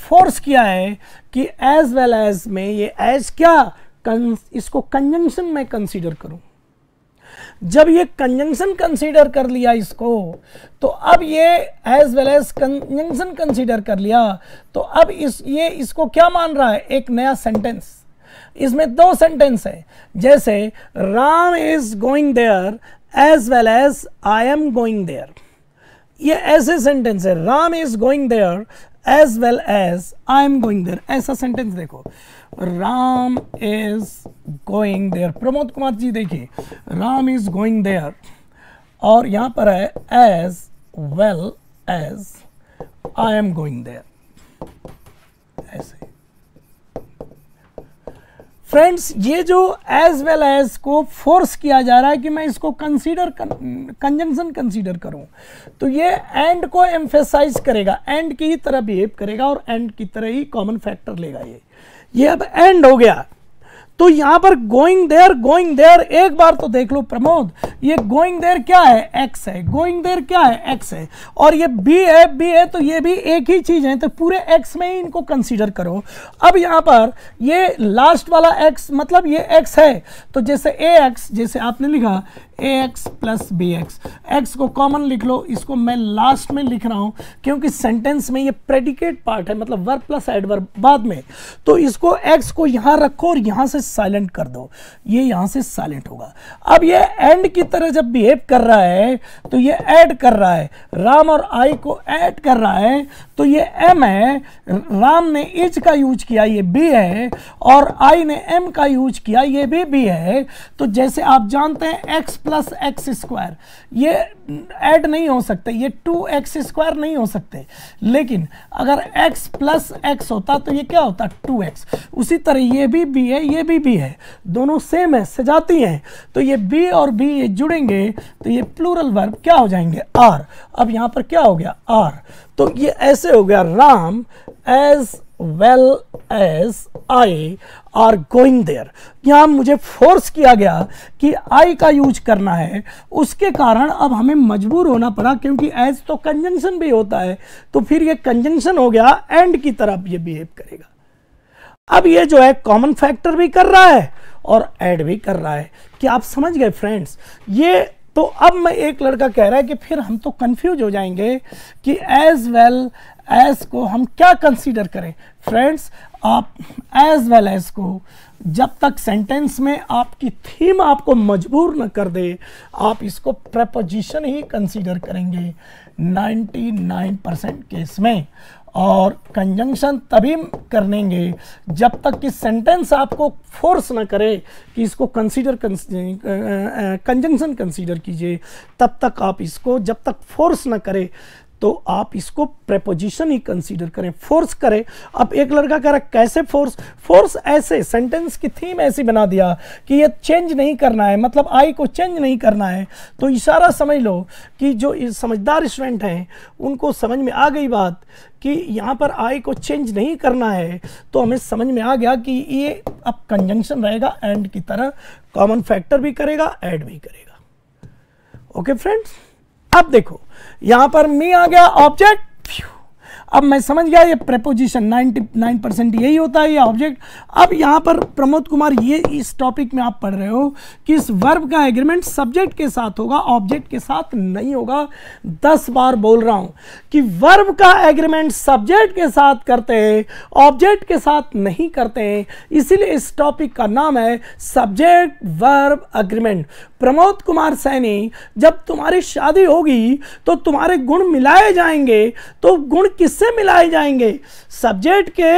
फोर्स किया है कि एज वेल एज में ये एज क्या कन, इसको कंजंक्शन में कंसीडर करूँ जब ये कंजंक्शन कंसीडर कर लिया इसको तो अब ये as well as conjunction consider कर लिया तो अब इस ये इसको क्या मान रहा है एक नया सेंटेंस इसमें दो सेंटेंस है जैसे Ram is going there as well as I am going there ये ऐसे सेंटेंस है Ram is going there as well as I am going there ऐसा सेंटेंस देखो Ram is going there Pramod Kumar ji देखिए राम इज गोइंग देयर और यहां पर है as well as I am going there ऐसे फ्रेंड्स ये जो एज वेल एज को फोर्स किया जा रहा है कि मैं इसको कंसीडर कंजंक्शन कंसीडर करूं तो ये एंड को एम्फेसाइज करेगा एंड की ही तरह बिहेव करेगा और एंड की तरह ही कॉमन फैक्टर लेगा ये ये अब एंड हो गया तो यहां पर गोइंग देयर गोइंग देयर एक बार तो देख लो प्रमोद ये गोइंग देयर क्या है एक्स है गोइंग देर क्या है एक्स है और ये बी है बी है तो ये भी एक ही चीज है तो पूरे एक्स में ही इनको कंसीडर करो अब यहां पर ये लास्ट वाला एक्स मतलब ये एक्स है तो जैसे ए एक्स जैसे आपने लिखा A X plus B X X को कॉमन लिख लो इसको मैं लास्ट में लिख रहा हूं क्योंकि सेंटेंस में ये प्रेडिकेट पार्ट है मतलब वर्ब प्लस एडवर्ब बाद में तो इसको एक्स को यहां रखो और यहाँ से साइलेंट कर दो ये यहां यहाँ से साइलेंट होगा अब ये एंड की तरह जब बिहेव कर रहा है तो ये ऐड कर रहा है राम और आई को ऐड कर रहा है तो ये एम है राम ने इज का यूज किया ये बी है और आई ने एम का यूज किया ये भी बी है तो जैसे आप जानते हैं एक्स प्लस एक्स स्क्वायर ये ऐड नहीं हो सकते ये टू एक्स स्क्वायर नहीं हो सकते लेकिन अगर एक्स प्लस एक्स होता तो ये क्या होता टू एक्स उसी तरह ये भी बी है ये भी बी है दोनों सेम है सजाती हैं तो ये बी और बी ये जुड़ेंगे तो ये प्लूरल वर्ब क्या हो जाएंगे आर अब यहाँ पर क्या हो गया आर तो ये ऐसे हो गया Ram as well as I are going there यहाँ मुझे फोर्स किया गया कि आई का यूज करना है उसके कारण अब हमें मजबूर होना पड़ा क्योंकि एज तो कंजंक्शन भी होता है तो फिर ये कंजंक्शन हो गया एंड की तरफ ये बिहेव करेगा अब ये जो है कॉमन फैक्टर भी कर रहा है और एड भी कर रहा है कि आप समझ गए फ्रेंड्स ये तो अब मैं एक लड़का कह रहा है कि फिर हम तो कंफ्यूज हो जाएंगे कि एज वेल एज को हम क्या कंसीडर करें फ्रेंड्स आप एज वेल एज को जब तक सेंटेंस में आपकी थीम आपको मजबूर न कर दे आप इसको प्रपोजिशन ही कंसीडर करेंगे 99 परसेंट केस में और कंजंक्शन तभी करेंगे जब तक कि सेंटेंस आपको फोर्स ना करे कि इसको कंसीडर कंजंक्शन कंसीडर कीजिए तब तक आप इसको जब तक फोर्स ना करे तो आप इसको प्रेपोजिशन ही कंसीडर करें फोर्स करें अब एक लड़का कह रहा कैसे फोर्स फोर्स ऐसे सेंटेंस की थीम ऐसी बना दिया कि ये चेंज नहीं करना है मतलब आई को चेंज नहीं करना है तो इशारा समझ लो कि जो समझदार स्टूडेंट हैं उनको समझ में आ गई बात कि यहाँ पर आई को चेंज नहीं करना है तो हमें समझ में आ गया कि ये अब कंजंक्शन रहेगा एंड की तरह कॉमन फैक्टर भी करेगा एड भी करेगा ओके okay, फ्रेंड्स अब देखो यहां पर मी आ गया ऑब्जेक्ट अब मैं समझ गया ये प्रेपोजिशन नाइन्टी नाइन परसेंट यही होता है ये ऑब्जेक्ट अब यहां पर प्रमोद कुमार ये इस टॉपिक में आप पढ़ रहे हो कि इस वर्ब का एग्रीमेंट सब्जेक्ट के साथ होगा ऑब्जेक्ट के साथ नहीं होगा दस बार बोल रहा हूं कि वर्ब का एग्रीमेंट सब्जेक्ट के साथ करते हैं ऑब्जेक्ट के साथ नहीं करते हैं इसीलिए इस टॉपिक का नाम है subject verb agreement Pramod Kumar Saini जब तुम्हारी शादी होगी तो तुम्हारे गुण मिलाए जाएंगे तो गुण किससे मिलाए जाएंगे सब्जेक्ट के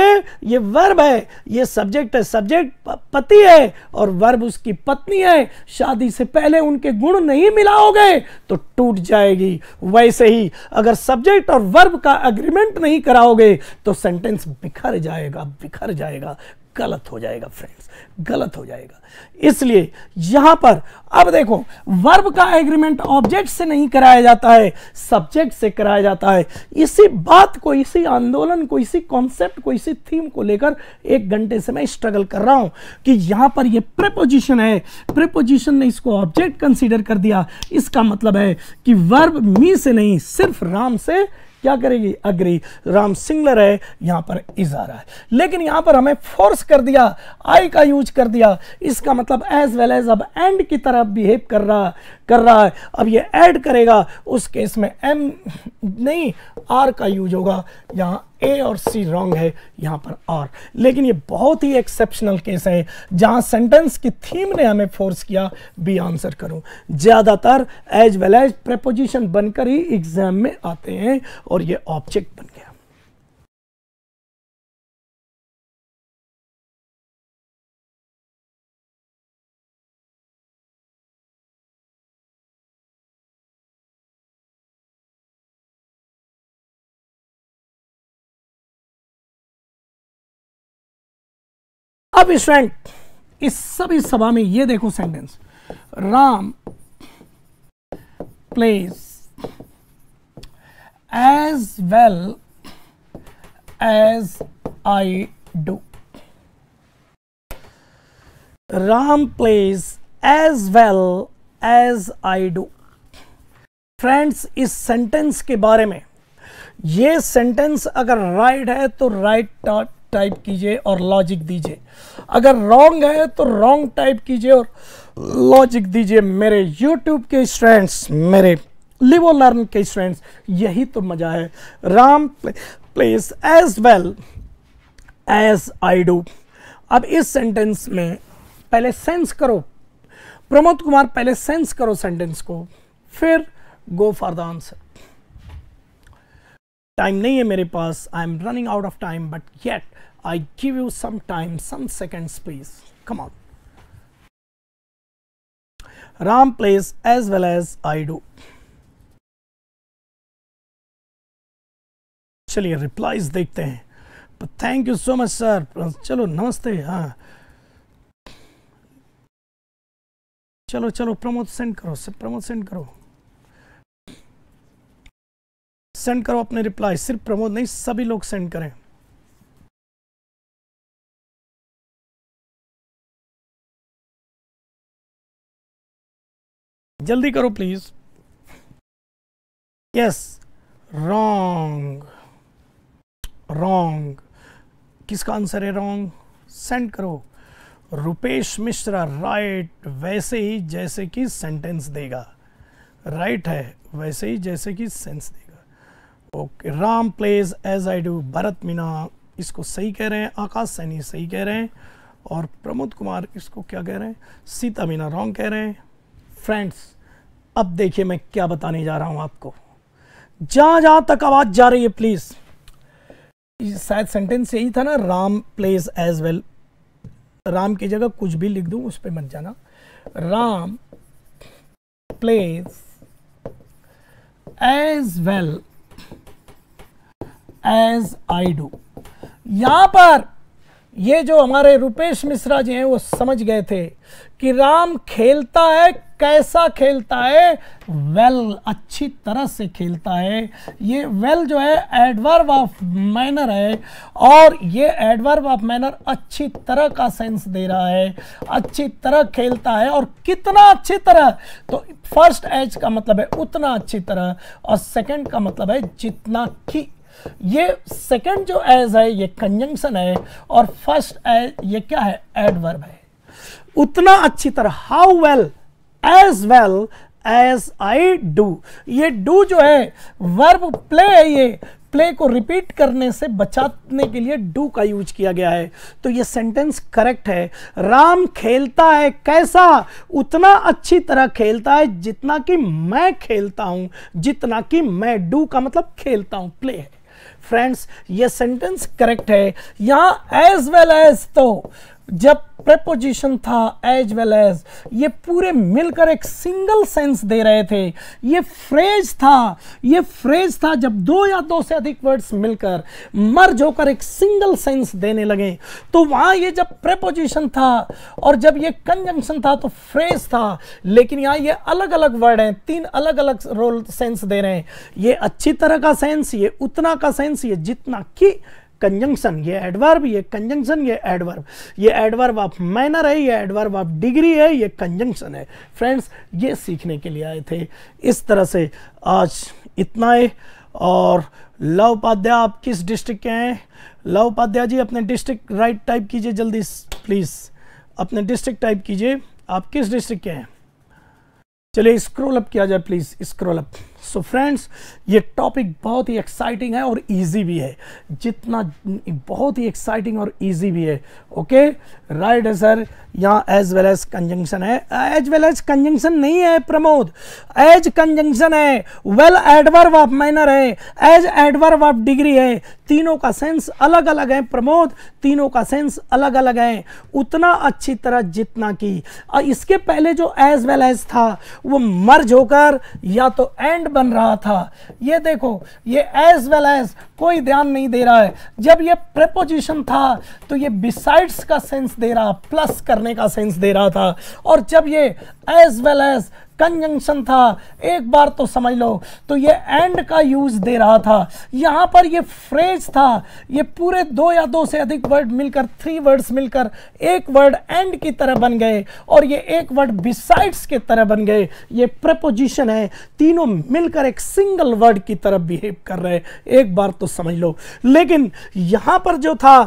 ये वर्ब है ये सब्जेक्ट है सब्जेक्ट पति है और वर्ब उसकी पत्नी है शादी से पहले उनके गुण नहीं मिलाओगे तो टूट जाएगी वैसे ही अगर सब्जेक्ट और वर्ब का अग्रीमेंट नहीं कराओगे तो सेंटेंस बिखर जाएगा बिखर जाएगा गलत हो जाएगा फ्रेंड्स गलत हो जाएगा इसलिए यहां पर अब देखो वर्ब का एग्रीमेंट ऑब्जेक्ट से नहीं कराया जाता है सब्जेक्ट से कराया जाता है इसी बात को इसी आंदोलन को इसी कॉन्सेप्ट को इसी थीम को लेकर एक घंटे से मैं स्ट्रगल कर रहा हूं कि यहां पर ये प्रिपोजिशन है प्रिपोजिशन ने इसको ऑब्जेक्ट कंसिडर कर दिया इसका मतलब है कि वर्ब मी से नहीं सिर्फ राम से क्या करेगी अग्री राम सिंगलर है यहां पर इजारा है लेकिन यहां पर हमें फोर्स कर दिया आई का यूज कर दिया इसका मतलब एज वेल एज अब एंड की तरफ बिहेव कर रहा कर रहा है अब ये ऐड करेगा उस केस में एम नहीं आर का यूज होगा यहाँ ए और सी रॉन्ग है यहाँ पर आर लेकिन ये बहुत ही एक्सेप्शनल केस है जहाँ सेंटेंस की थीम ने हमें फोर्स किया बी आंसर करूँ ज़्यादातर एज वेल एज प्रपोजिशन बनकर ही एग्जाम में आते हैं और ये ऑब्जेक्ट बन गया अब स्टूडेंट इस सभी सभा में ये देखो sentence Ram plays as well as I do Ram plays as well as I do friends इस सेंटेंस के बारे में ये सेंटेंस अगर राइट है तो राइट टाइप कीजिए और लॉजिक दीजिए अगर रॉन्ग है तो रॉन्ग टाइप कीजिए और लॉजिक दीजिए मेरे यूट्यूब के स्टूडेंट्स मेरे लिवो लर्न के स्टूडेंट्स यही तो मज़ा है Ram plays as well as I do अब इस सेंटेंस में पहले सेंस करो प्रमोद कुमार पहले सेंस करो सेंटेंस को फिर go for the answer time नहीं है मेरे पास I am running out of time but yet I give you some time, some seconds, please. Come on. Ram plays as well as I do. चलिए replies देखते हैं but thank you so much sir चलो नमस्ते हाँ चलो चलो Pramod send करो से प्रमोद सेंड करो सेंड करो अपने रिप्लाई सिर्फ प्रमोद नहीं सभी लोग सेंड करें जल्दी करो प्लीज यस रॉन्ग रॉन्ग किसका आंसर है रॉन्ग सेंड करो रुपेश मिश्रा राइट वैसे ही जैसे कि सेंटेंस देगा राइट है वैसे ही जैसे कि सेंस देगा okay Ram plays as I do Bharat Meena इसको सही कह रहे हैं आकाश सैनी सही कह रहे हैं और प्रमोद कुमार इसको क्या कह रहे हैं सीता मीना रॉन्ग कह रहे हैं फ्रेंड्स अब देखिए मैं क्या बताने जा रहा हूं आपको जहां जहां तक आवाज़ जा रही है प्लीज़ शायद सेंटेंस यही था ना Ram plays as well Ram की जगह कुछ भी लिख दू उस पर मत जाना Ram plays as well as I do यहां पर ये जो हमारे रुपेश मिश्रा जी हैं वो समझ गए थे कि राम खेलता है कैसा खेलता है वेल well, अच्छी तरह से खेलता है ये वेल well जो है एडवर्ब ऑफ मैनर है और ये एडवर्ब ऑफ मैनर अच्छी तरह का सेंस दे रहा है अच्छी तरह खेलता है और कितना अच्छी तरह तो फर्स्ट एज का मतलब है उतना अच्छी तरह और सेकंड का मतलब है जितना की ये सेकंड जो एज है ये कंजंक्शन है और फर्स्ट एज ये क्या है एडवर्ब है उतना अच्छी तरह how well well as well as I do ये डू जो है वर्ब प्ले है ये प्ले को रिपीट करने से बचाने के लिए डू का यूज किया गया है तो ये सेंटेंस करेक्ट है राम खेलता है कैसा उतना अच्छी तरह खेलता है जितना कि मैं खेलता हूं जितना कि मैं डू का मतलब खेलता हूं प्ले है फ्रेंड्स ये सेंटेंस करेक्ट है यहां एज वेल एज तो जब प्रपोजिशन था एज वेल एज ये पूरे मिलकर एक सिंगल सेंस दे रहे थे ये फ्रेज था ये फ्रेज था जब दो या दो से अधिक वर्ड्स मिलकर मर्ज होकर एक सिंगल सेंस देने लगे तो वहाँ ये जब प्रपोजिशन था और जब ये कंजंक्शन था तो फ्रेज था लेकिन यहाँ ये अलग अलग वर्ड हैं तीन अलग अलग रोल सेंस दे रहे हैं ये अच्छी तरह का सेंस ये उतना का सेंस ये जितना की कंजंक्शन ये एडवर्ब ये कंजंक्शन ये एडवर्ब ये एडवर्ब ऑफ मैनर है ये एडवर्ब ऑफ डिग्री है ये कंजंक्शन है फ्रेंड्स ये सीखने के लिए आए थे इस तरह से आज इतना है और लव उपाध्याय आप किस डिस्ट्रिक्ट के हैं लव उपाध्याय जी अपने डिस्ट्रिक्ट राइट टाइप कीजिए जल्दी प्लीज़ अपने डिस्ट्रिक्ट टाइप कीजिए आप किस डिस्ट्रिक्ट के हैं चलिए स्क्रोल अप किया जाए please scroll up so friends ये टॉपिक बहुत ही एक्साइटिंग है और इजी भी है जितना बहुत ही एक्साइटिंग और इजी भी है ओके राइट है सर यहाँ एज वेल एज कंजंक्शन है एज वेल एज कंजंक्शन नहीं है प्रमोद एज कंजंक्शन है वेल एडवर्व ऑफ माइनर है एज एडवर्व ऑफ डिग्री है तीनों का सेंस अलग अलग है प्रमोद तीनों का सेंस अलग अलग है उतना अच्छी तरह जितना की इसके पहले जो एज वेल एज था वो मर्ज होकर या तो एंड ट्रेंड बन रहा था ये देखो ये एज वेल एज कोई ध्यान नहीं दे रहा है जब ये प्रेपोजिशन था तो ये बिसाइड्स का सेंस दे रहा प्लस करने का सेंस दे रहा था और जब ये एज वेल एज कंजंक्शन था एक बार तो समझ लो तो ये एंड का यूज दे रहा था यहाँ पर ये फ्रेज था ये पूरे दो या दो से अधिक वर्ड मिलकर थ्री वर्ड्स मिलकर एक वर्ड एंड की तरह बन गए और ये एक वर्ड बिसाइड्स के तरह बन गए ये प्रपोजिशन है तीनों मिलकर एक सिंगल वर्ड की तरह बिहेव कर रहे एक बार तो समझ लो लेकिन यहाँ पर जो था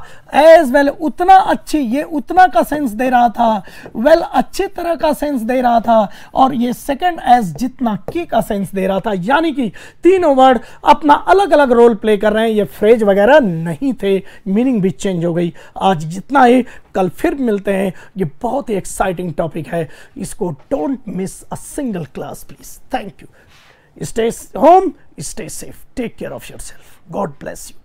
एज वेल well, उतना अच्छी ये उतना का सेंस दे रहा था वेल well, अच्छी तरह का सेंस दे रहा था और ये सेकंड एज जितना की का सेंस दे रहा था यानी कि तीनों वर्ड अपना अलग अलग रोल प्ले कर रहे हैं ये फ्रेज वगैरह नहीं थे मीनिंग भी चेंज हो गई आज जितना ही कल फिर मिलते हैं ये बहुत ही एक्साइटिंग टॉपिक है इसको don't miss a single class please thank you home stay safe take care of yourself God bless you